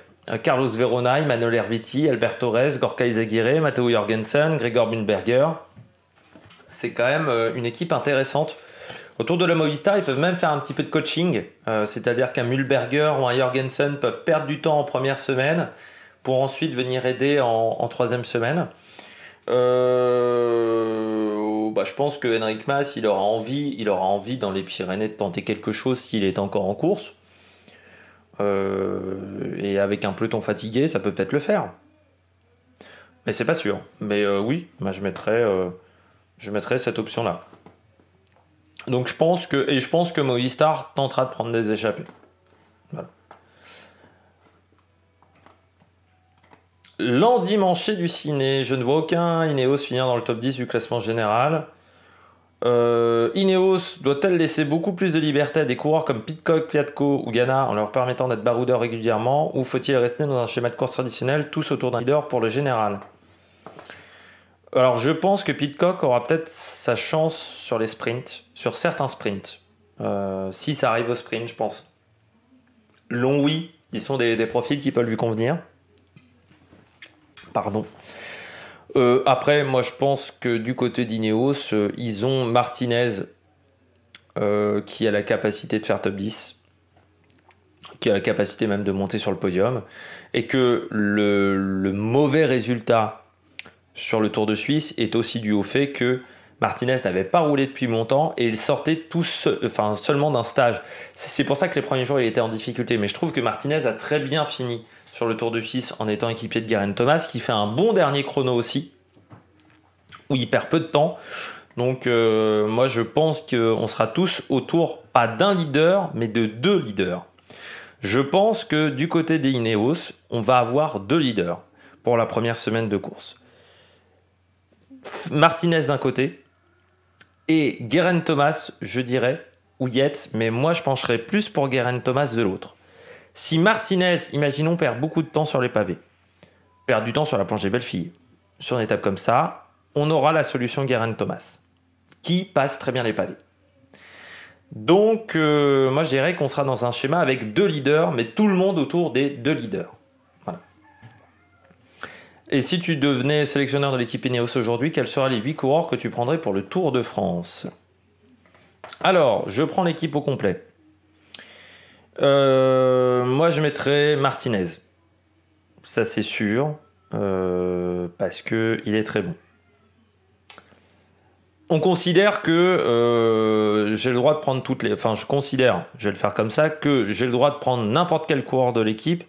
Carlos Verona, Manuel Herviti Albert Torres, Gorka Izaguirre, Matteo Jorgensen, Gregor Bunberger. C'est quand même une équipe intéressante Autour de la Movistar, ils peuvent même faire un petit peu de coaching, euh, c'est-à-dire qu'un Mühlberger ou un Jorgensen peuvent perdre du temps en première semaine pour ensuite venir aider en, troisième semaine. Euh, bah, je pense que Henrik Maas, il aura envie, il aura envie dans les Pyrénées de tenter quelque chose s'il est encore en course. Euh, et avec un peloton fatigué, ça peut peut-être le faire. Mais c'est pas sûr. Mais oui, je mettrais, je mettrais cette option-là. Donc je pense que et je pense que tentera de prendre des échappées. L'an L'endimanché du ciné, je ne vois aucun Ineos finir dans le top 10 du classement général. Euh, Ineos doit-elle laisser beaucoup plus de liberté à des coureurs comme Pitcock, Piatko ou Ghana en leur permettant d'être baroudeurs régulièrement ou faut-il rester dans un schéma de course traditionnel tous autour d'un leader pour le général Alors je pense que Pitcock aura peut-être sa chance sur les sprints sur certains sprints. Euh, si ça arrive au sprint, je pense. Long oui, ils sont des, profils qui peuvent lui convenir. Pardon. Euh, après, moi je pense que du côté d'Ineos, euh, ils ont Martinez qui a la capacité de faire top 10, qui a la capacité même de monter sur le podium, et que le mauvais résultat sur le Tour de Suisse est aussi dû au fait que Martinez n'avait pas roulé depuis longtemps et il sortait enfin, seulement d'un stage. C'est pour ça que les premiers jours, il était en difficulté. Mais je trouve que Martinez a très bien fini sur le Tour de 6 en étant équipier de Garen Thomas, qui fait un bon dernier chrono aussi, où il perd peu de temps. Donc euh, moi, je pense qu'on sera tous autour, pas d'un leader, mais de deux leaders. Je pense que du côté des Ineos, on va avoir deux leaders pour la première semaine de course. Martinez d'un côté, et Guerin Thomas, je dirais, ou Yates, mais moi je pencherais plus pour Guerin Thomas de l'autre. Si Martinez, imaginons, perd beaucoup de temps sur les pavés, perd du temps sur la planche des belles filles, sur une étape comme ça, on aura la solution Guerin Thomas, qui passe très bien les pavés. Donc, euh, moi je dirais qu'on sera dans un schéma avec deux leaders, mais tout le monde autour des deux leaders. Et si tu devenais sélectionneur de l'équipe Ineos aujourd'hui, quels seraient les 8 coureurs que tu prendrais pour le Tour de France Alors, je prends l'équipe au complet. Euh, moi, je mettrais Martinez. Ça, c'est sûr. Euh, parce qu'il est très bon. On considère que euh, j'ai le droit de prendre toutes les. Enfin, je considère, je vais le faire comme ça, que j'ai le droit de prendre n'importe quel coureur de l'équipe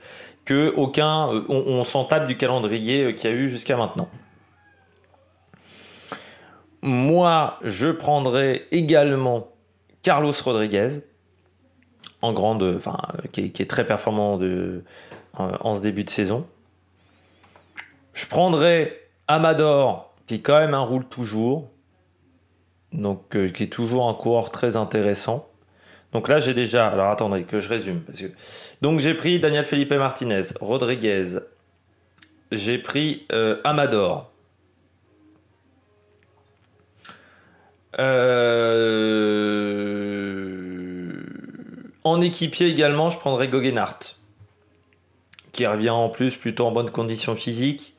que aucun, euh, on, s'en tape du calendrier euh, qu'il y a eu jusqu'à maintenant. Moi, je prendrai également Carlos Rodriguez, en grande, euh, qui, est, très performant en, ce début de saison. Je prendrai Amador, qui quand même un roule toujours, donc qui est toujours un coureur très intéressant. Donc là, j'ai déjà. Alors attendez, que je résume. Parce que... Donc j'ai pris Daniel Felipe Martinez, Rodriguez. J'ai pris euh, Amador. Euh, en équipier également, je prendrai Goguenart qui revient en plus plutôt en bonne condition physique.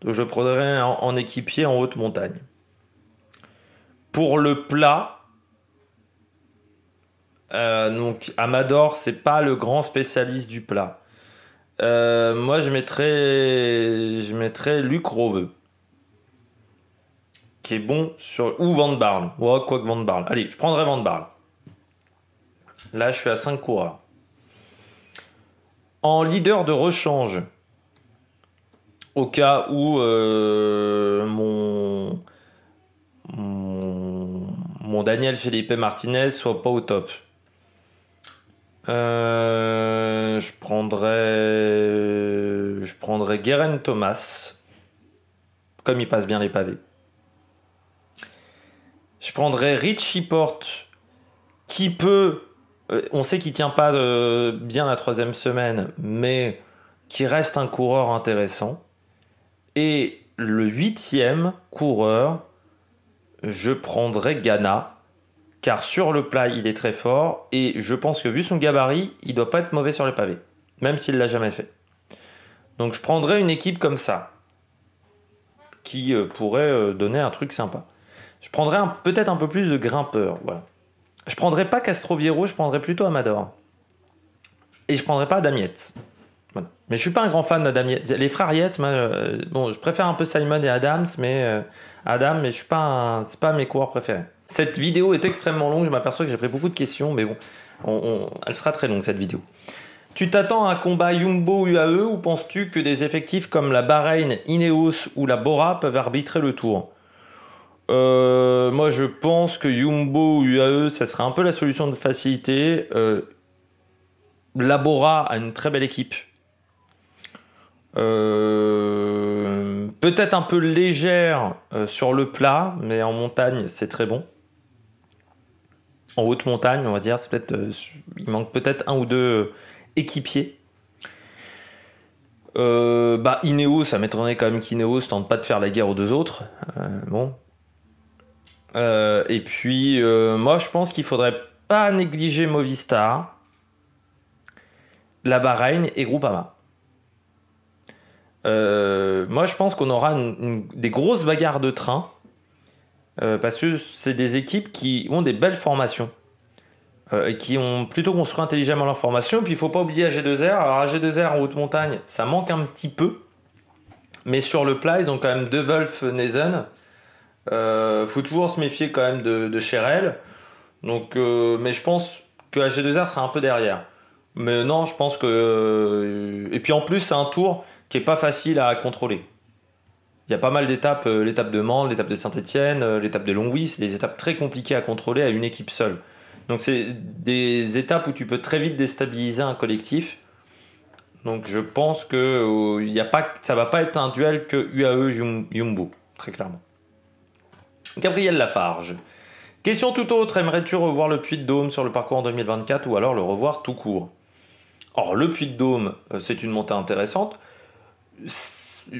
Donc je prendrai en équipier en haute montagne. Pour le plat, euh, donc Amador, c'est pas le grand spécialiste du plat. Euh, moi, je mettrais, je mettrais Luc Robe, qui est bon sur ou Van Barle. ou quoi que Van Barle. Allez, je prendrais Van Barle. Là, je suis à 5 coureurs. En leader de rechange, au cas où euh, mon, mon Daniel Felipe Martinez soit pas au top. Euh, je prendrais. Je Guérin Thomas. Comme il passe bien les pavés. Je prendrais Richie Porte, qui peut. Euh, on sait qu'il tient pas euh, bien la troisième semaine, mais qui reste un coureur intéressant. Et le huitième coureur, je prendrais Ghana car sur le plat, il est très fort, et je pense que vu son gabarit, il doit pas être mauvais sur le pavé même s'il l'a jamais fait. Donc je prendrais une équipe comme ça, qui euh, pourrait euh, donner un truc sympa. Je prendrais peut-être un peu plus de grimpeurs, voilà. Je prendrais pas Castroviero, je prendrais plutôt Amador. Et je prendrais pas Damiette. Voilà. Mais je suis pas un grand fan d'Adam Les frères euh, bon, je préfère un peu Simon et Adams, mais Adams Adam, mais je suis pas, c'est pas mes coureurs préférés. Cette vidéo est extrêmement longue, je m'aperçois que j'ai pris beaucoup de questions, mais bon, elle sera très longue cette vidéo. Tu t'attends à un combat Yumbo uae ou penses-tu que des effectifs comme la Bahreïn, Ineos ou la Bora peuvent arbitrer le tour euh, Moi, je pense que Yumbo ou UAE, ça serait un peu la solution de facilité. Euh, la Bora a une très belle équipe. Euh, peut-être un peu légère sur le plat, mais en montagne, c'est très bon en haute montagne, on va dire. Euh, il manque peut-être un ou deux euh, équipiers. Euh, bah, Ineos, ça m'étonnerait quand même qu'Ineos tente pas de faire la guerre aux deux autres. bon. et puis, moi, je pense qu'il faudrait pas négliger Movistar, la Bahreïn et Groupama. moi, je pense qu'on aura des grosses bagarres de train euh, parce que c'est des équipes qui ont des belles formations. Euh, et qui ont plutôt construit intelligemment leur formation. Puis il ne faut pas oublier AG2R. Alors AG2R en haute montagne, ça manque un petit peu. Mais sur le plat, ils ont quand même deux Wolf Nazen. Il euh, faut toujours se méfier quand même de, de Cherel. Donc, mais je pense que 2 r sera un peu derrière. Mais non, je pense que. Et puis en plus, c'est un tour qui n'est pas facile à contrôler il y a pas mal d'étapes, euh, l'étape de Mende, l'étape de Saint-Etienne, euh, l'étape de Longwy, c'est des étapes très compliquées à contrôler à une équipe seule. Donc c'est des étapes où tu peux très vite déstabiliser un collectif. Donc je pense que il euh, y a pas, ça va pas être un duel que UAE Jumbo, très clairement. Gabriel Lafarge. Question tout autre, aimerais-tu revoir le Puy de Dôme sur le parcours en 2024 ou alors le revoir tout court Or, le Puy de Dôme, c'est une montée intéressante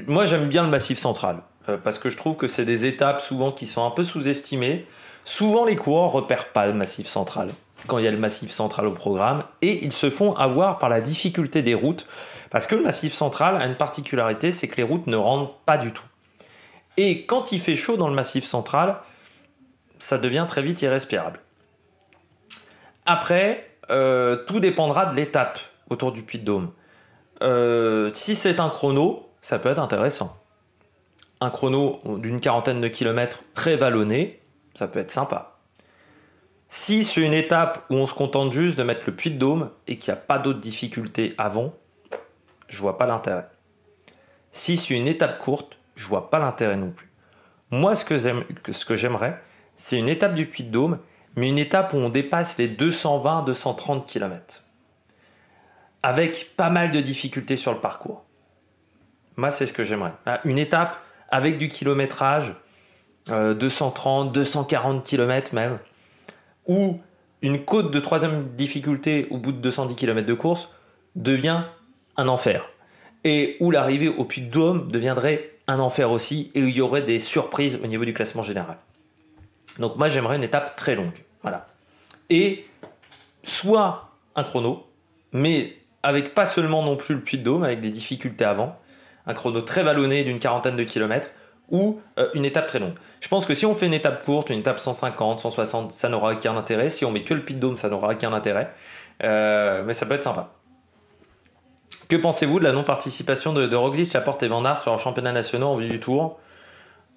moi j'aime bien le Massif Central euh, parce que je trouve que c'est des étapes souvent qui sont un peu sous-estimées. Souvent les coureurs repèrent pas le Massif Central quand il y a le Massif Central au programme et ils se font avoir par la difficulté des routes parce que le Massif Central a une particularité, c'est que les routes ne rentrent pas du tout. Et quand il fait chaud dans le Massif Central, ça devient très vite irrespirable. Après, euh, tout dépendra de l'étape autour du Puy de Dôme. Euh, si c'est un chrono, ça peut être intéressant. Un chrono d'une quarantaine de kilomètres très vallonné, ça peut être sympa. Si c'est une étape où on se contente juste de mettre le puits de dôme et qu'il n'y a pas d'autres difficultés avant, je vois pas l'intérêt. Si c'est une étape courte, je vois pas l'intérêt non plus. Moi, ce que j'aimerais, c'est une étape du puits de dôme, mais une étape où on dépasse les 220-230 km. Avec pas mal de difficultés sur le parcours. Moi, c'est ce que j'aimerais. Ah, une étape avec du kilométrage, 230, 240 km même, où une côte de troisième difficulté au bout de 210 km de course devient un enfer. Et où l'arrivée au Puy de Dôme deviendrait un enfer aussi, et où il y aurait des surprises au niveau du classement général. Donc moi j'aimerais une étape très longue. Et soit un chrono, mais avec pas seulement non plus le Puy de Dôme, avec des difficultés avant, un chrono très vallonné d'une quarantaine de kilomètres ou euh, une étape très longue. Je pense que si on fait une étape courte, une étape 150, 160, ça n'aura aucun intérêt. Si on met que le pit dôme, ça n'aura aucun intérêt. Euh, mais ça peut être sympa. Que pensez-vous de la non-participation de, de Roglic, porte et Van sur un championnat national en vue du Tour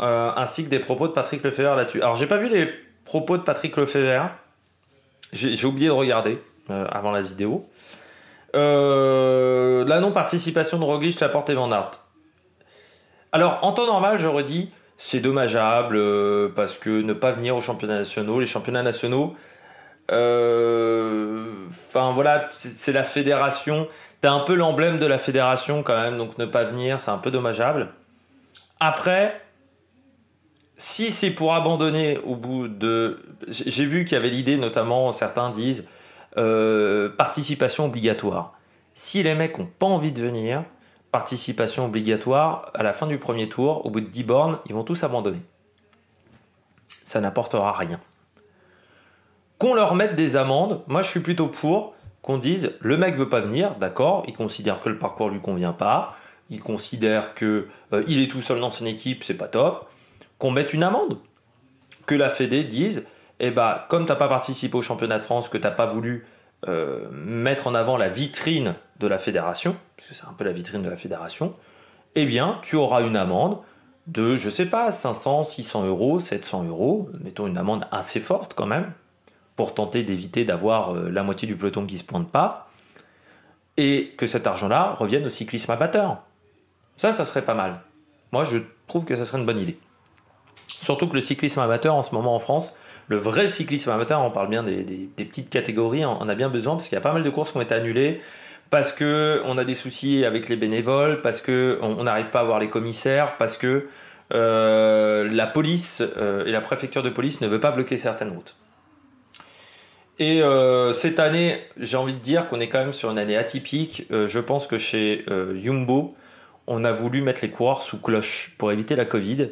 euh, ainsi que des propos de Patrick Lefebvre là-dessus. Alors, j'ai pas vu les propos de Patrick Lefebvre. J'ai oublié de regarder avant la vidéo. Euh, la non-participation de Roglic, Laporte et Van Aert. Alors, en temps normal, je redis c'est dommageable euh, parce que ne pas venir aux championnats nationaux, les championnats nationaux, euh, enfin voilà, c'est la fédération. T'as un peu l'emblème de la fédération quand même, donc ne pas venir, c'est un peu dommageable. Après, si c'est pour abandonner au bout de. J'ai vu qu'il y avait l'idée, notamment, certains disent euh, participation obligatoire. Si les mecs n'ont pas envie de venir, participation obligatoire, à la fin du premier tour, au bout de 10 bornes, ils vont tous abandonner. Ça n'apportera rien. Qu'on leur mette des amendes, moi je suis plutôt pour qu'on dise le mec veut pas venir, d'accord, il considère que le parcours lui convient pas, il considère que euh, est tout seul dans son équipe, c'est pas top, qu'on mette une amende. Que la Fédé dise et eh bah, comme t'as pas participé au championnat de France, que n'as pas voulu euh, mettre en avant la vitrine de la fédération, parce que c'est un peu la vitrine de la fédération, eh bien, tu auras une amende de, je sais pas, 500, 600 euros, 700 euros, mettons une amende assez forte quand même, pour tenter d'éviter d'avoir euh, la moitié du peloton qui se pointe pas, et que cet argent-là revienne au cyclisme amateur. Ça, ça serait pas mal. Moi, je trouve que ça serait une bonne idée. Surtout que le cyclisme amateur en ce moment en France le vrai cyclisme amateur, on parle bien des, petites catégories, on, a bien besoin parce qu'il y a pas mal de courses qui ont été annulées parce que on a des soucis avec les bénévoles, parce que on n'arrive pas à voir les commissaires, parce que euh, la police euh, et la préfecture de police ne veut pas bloquer certaines routes. Et euh, cette année, j'ai envie de dire qu'on est quand même sur une année atypique. je pense que chez Yumbo, on a voulu mettre les coureurs sous cloche pour éviter la Covid,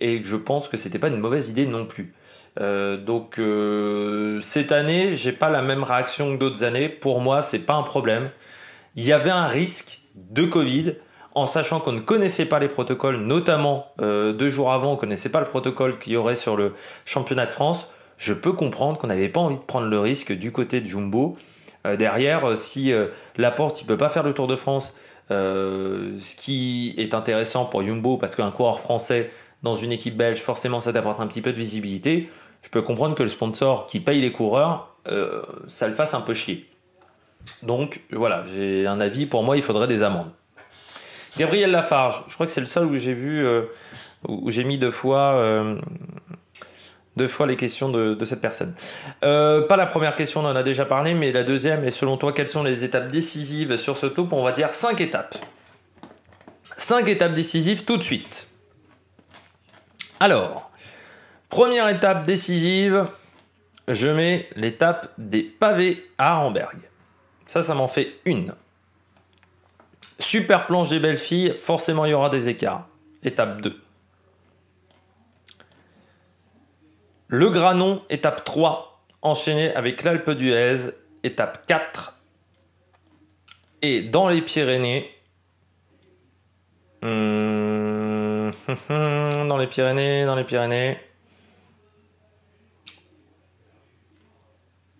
et je pense que c'était pas une mauvaise idée non plus. Euh, donc euh, cette année, j'ai pas la même réaction que d'autres années. Pour moi, c'est pas un problème. Il y avait un risque de Covid en sachant qu'on ne connaissait pas les protocoles, notamment euh, deux jours avant, on ne connaissait pas le protocole qu'il y aurait sur le championnat de France. Je peux comprendre qu'on n'avait pas envie de prendre le risque du côté de Jumbo. derrière, si Laporte il peut pas faire le Tour de France, ce qui est intéressant pour Jumbo parce qu'un coureur français dans une équipe belge, forcément, ça t'apporte un petit peu de visibilité je peux comprendre que le sponsor qui paye les coureurs, euh, ça le fasse un peu chier. Donc voilà, j'ai un avis, pour moi, il faudrait des amendes. Gabriel Lafarge, je crois que c'est le seul où j'ai vu, euh, où j'ai mis deux fois, euh, deux fois les questions de, cette personne. pas la première question, on en a déjà parlé, mais la deuxième est selon toi, quelles sont les étapes décisives sur ce taux On va dire cinq étapes. Cinq étapes décisives tout de suite. Alors, Première étape décisive, je mets l'étape des pavés à Arenberg. Ça, ça m'en fait une. Super planche des belles filles, forcément il y aura des écarts. Étape 2. Le Granon, étape 3, enchaîné avec l'Alpe d'Huez, étape 4. Et hmm, dans les Pyrénées, dans les Pyrénées, dans les Pyrénées,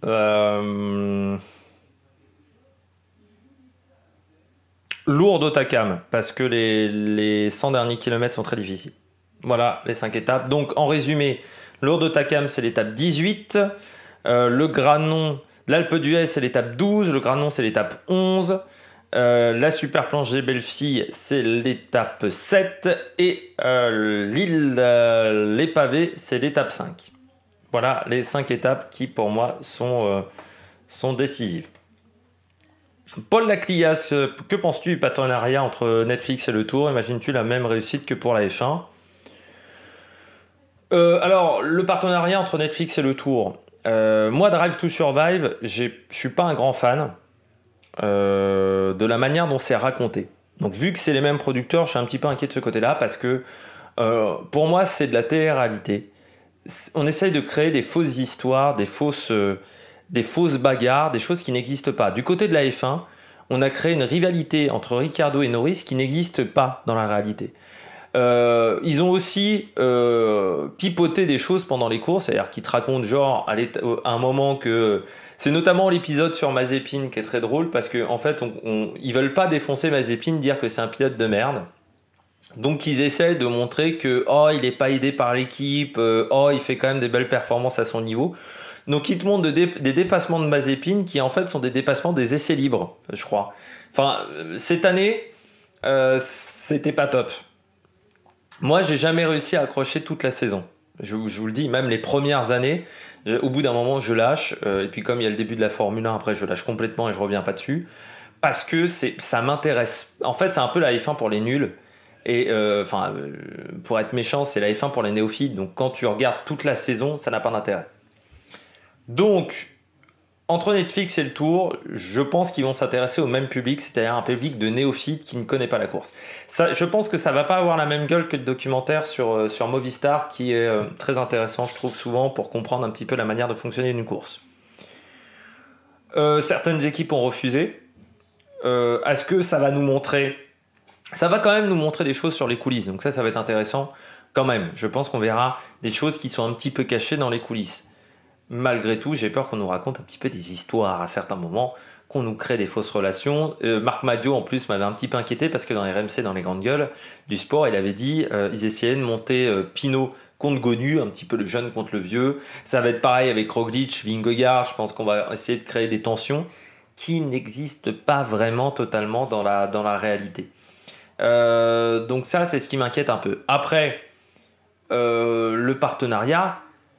Euh, lourdes Lourde parce que les, 100 derniers kilomètres sont très difficiles. Voilà les 5 étapes. Donc en résumé, lourdes au c'est l'étape 18. Euh, le Granon, l'Alpe d'Huez, c'est l'étape 12. Le Granon, c'est l'étape 11. Euh, la super plongée Belfi, c'est l'étape 7. Et euh, l'île, les pavés, c'est l'étape 5. Voilà les cinq étapes qui, pour moi, sont, euh, sont décisives. Paul Laclias, euh, que penses-tu du partenariat entre Netflix et Le Tour Imagines-tu la même réussite que pour la F1 euh, Alors, le partenariat entre Netflix et Le Tour. moi, Drive to Survive, je suis pas un grand fan de la manière dont c'est raconté. Donc, vu que c'est les mêmes producteurs, je suis un petit peu inquiet de ce côté-là parce que pour moi, c'est de la télé-réalité on essaye de créer des fausses histoires, euh, des fausses, bagarres, des choses qui n'existent pas. Du côté de la F1, on a créé une rivalité entre Ricardo et Norris qui n'existe pas dans la réalité. Euh, ils ont aussi euh, pipoté des choses pendant les courses, c'est-à-dire qu'ils te racontent genre à, un moment que c'est notamment l'épisode sur Mazepin qui est très drôle parce qu'en fait on, on, ils veulent pas défoncer Mazepin, dire que c'est un pilote de merde. Donc ils essaient de montrer que oh il n'est pas aidé par l'équipe, euh, oh il fait quand même des belles performances à son niveau. Donc ils te montrent des dépassements de épine, qui en fait sont des dépassements des essais libres, je crois. Enfin euh, cette année euh, c'était pas top. Moi j'ai jamais réussi à accrocher toute la saison. Je, vous le dis, même les premières années, au bout d'un moment je lâche et puis comme il y a le début de la Formule 1 après je lâche complètement et je reviens pas dessus parce que ça m'intéresse. En fait c'est un peu la F1 pour les nuls et euh, enfin, euh, pour être méchant, c'est la F1 pour les néophytes. Donc quand tu regardes toute la saison, ça n'a pas d'intérêt. Donc, entre Netflix et le Tour, je pense qu'ils vont s'intéresser au même public, c'est-à-dire un public de néophytes qui ne connaît pas la course. je pense que ça ne va pas avoir la même gueule que le documentaire sur, euh, sur Movistar, qui est très intéressant, je trouve, souvent pour comprendre un petit peu la manière de fonctionner d'une course. certaines équipes ont refusé. Est-ce que ça va nous montrer ça va quand même nous montrer des choses sur les coulisses. Donc ça, ça va être intéressant quand même. Je pense qu'on verra des choses qui sont un petit peu cachées dans les coulisses. Malgré tout, j'ai peur qu'on nous raconte un petit peu des histoires à certains moments, qu'on nous crée des fausses relations. Euh, Marc Madio, en plus, m'avait un petit peu inquiété parce que dans RMC, dans les grandes gueules du sport, il avait dit qu'ils euh, ils essayaient de monter Pino euh, Pinot contre Gonu, un petit peu le jeune contre le vieux. Ça va être pareil avec Roglic, Vingegaard. Je pense qu'on va essayer de créer des tensions qui n'existent pas vraiment totalement dans dans la réalité. Euh, donc ça, c'est ce qui m'inquiète un peu. Après, euh, le partenariat,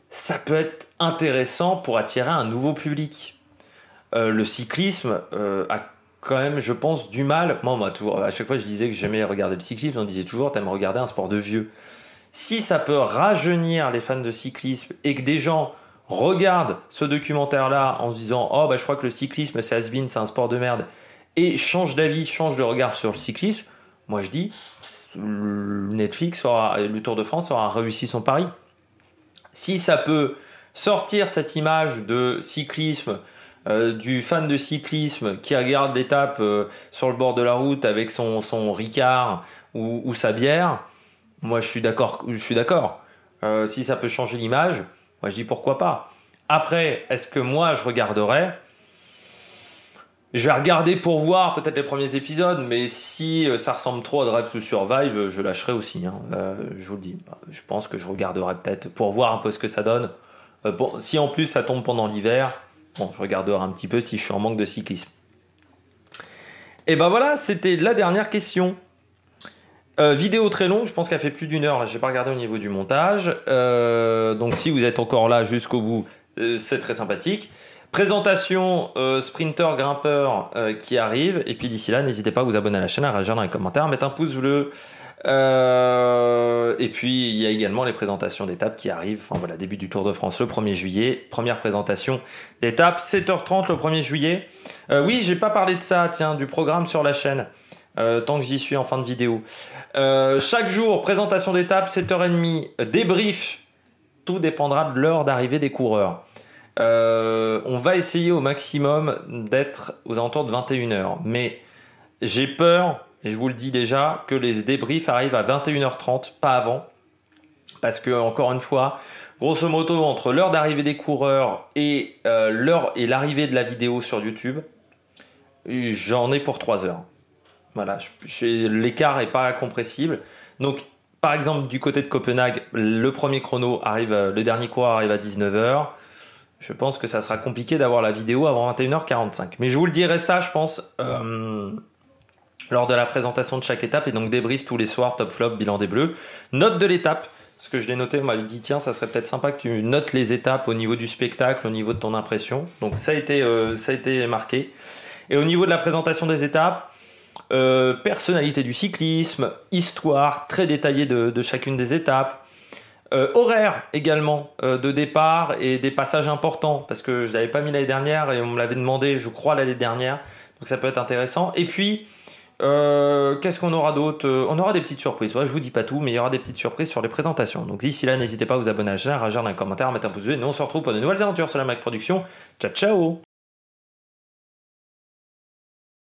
ça peut être intéressant pour attirer un nouveau public. Euh, le cyclisme a quand même, je pense, du mal. Moi, moi à chaque fois, je disais que j'aimais regarder le cyclisme. On disait toujours, t'aimes regarder un sport de vieux. Si ça peut rajeunir les fans de cyclisme et que des gens regardent ce documentaire-là en se disant, oh, bah, je crois que le cyclisme, c'est has c'est un sport de merde, et changent d'avis, changent de regard sur le cyclisme, moi, je dis, Netflix aura, le Tour de France aura réussi son pari. Si ça peut sortir cette image de cyclisme, euh, du fan de cyclisme qui regarde l'étape euh, sur le bord de la route avec son, Ricard ou, sa bière, moi je suis d'accord. Euh, si ça peut changer l'image, moi je dis pourquoi pas. Après, est-ce que moi je regarderais je vais regarder pour voir peut-être les premiers épisodes, mais si euh, ça ressemble trop à Drive to Survive, je lâcherai aussi. Hein. Euh, je vous le dis, je pense que je regarderai peut-être pour voir un peu ce que ça donne. Euh, si en plus ça tombe pendant l'hiver, bon, je regarderai un petit peu si je suis en manque de cyclisme. Et eh ben voilà, c'était la dernière question. vidéo très longue, je pense qu'elle fait plus d'une heure. Là, j'ai pas regardé au niveau du montage. donc si vous êtes encore là jusqu'au bout, c'est très sympathique. Présentation euh, sprinter grimpeur euh, qui arrive. Et puis d'ici là, n'hésitez pas à vous abonner à la chaîne, à réagir dans les commentaires, à mettre un pouce bleu. Euh, et puis il y a également les présentations d'étapes qui arrivent. Enfin voilà, début du Tour de France le 1er juillet. Première présentation d'étape, 7h30 le 1er juillet. oui, j'ai pas parlé de ça, tiens, du programme sur la chaîne. tant que j'y suis en fin de vidéo. chaque jour, présentation d'étape, 7h30, débrief. Tout dépendra de l'heure d'arrivée des coureurs. Euh, on va essayer au maximum d'être aux alentours de 21h. Mais j'ai peur, et je vous le dis déjà, que les débriefs arrivent à 21h30, pas avant. Parce que, encore une fois, grosso modo, entre l'heure d'arrivée des coureurs et euh, l'heure et l'arrivée de la vidéo sur YouTube, j'en ai pour 3 heures. Voilà, l'écart n'est pas compressible. Donc, par exemple, du côté de Copenhague, le premier chrono arrive, euh, le dernier coureur arrive à 19h je pense que ça sera compliqué d'avoir la vidéo avant 21h45. Mais je vous le dirai ça, je pense, euh, lors de la présentation de chaque étape et donc débrief tous les soirs, top flop, bilan des bleus, note de l'étape. Ce que je l'ai noté, on m'a dit tiens, ça serait peut-être sympa que tu notes les étapes au niveau du spectacle, au niveau de ton impression. Donc ça a été, euh, ça marqué. Et au niveau de la présentation des étapes, euh, personnalité du cyclisme, histoire très détaillée de chacune des étapes, euh, horaires également euh, de départ et des passages importants parce que je ne l'avais pas mis l'année dernière et on me l'avait demandé, je crois, l'année dernière. Donc ça peut être intéressant. Et puis, euh, qu'est-ce qu'on aura d'autre On aura des petites surprises. Ouais, je vous dis pas tout, mais il y aura des petites surprises sur les présentations. Donc d'ici là, n'hésitez pas à vous abonner à la chaîne, à un commentaire, à mettre un pouce bleu. Et nous, on se retrouve pour de nouvelles aventures sur la Mac Production. Ciao, ciao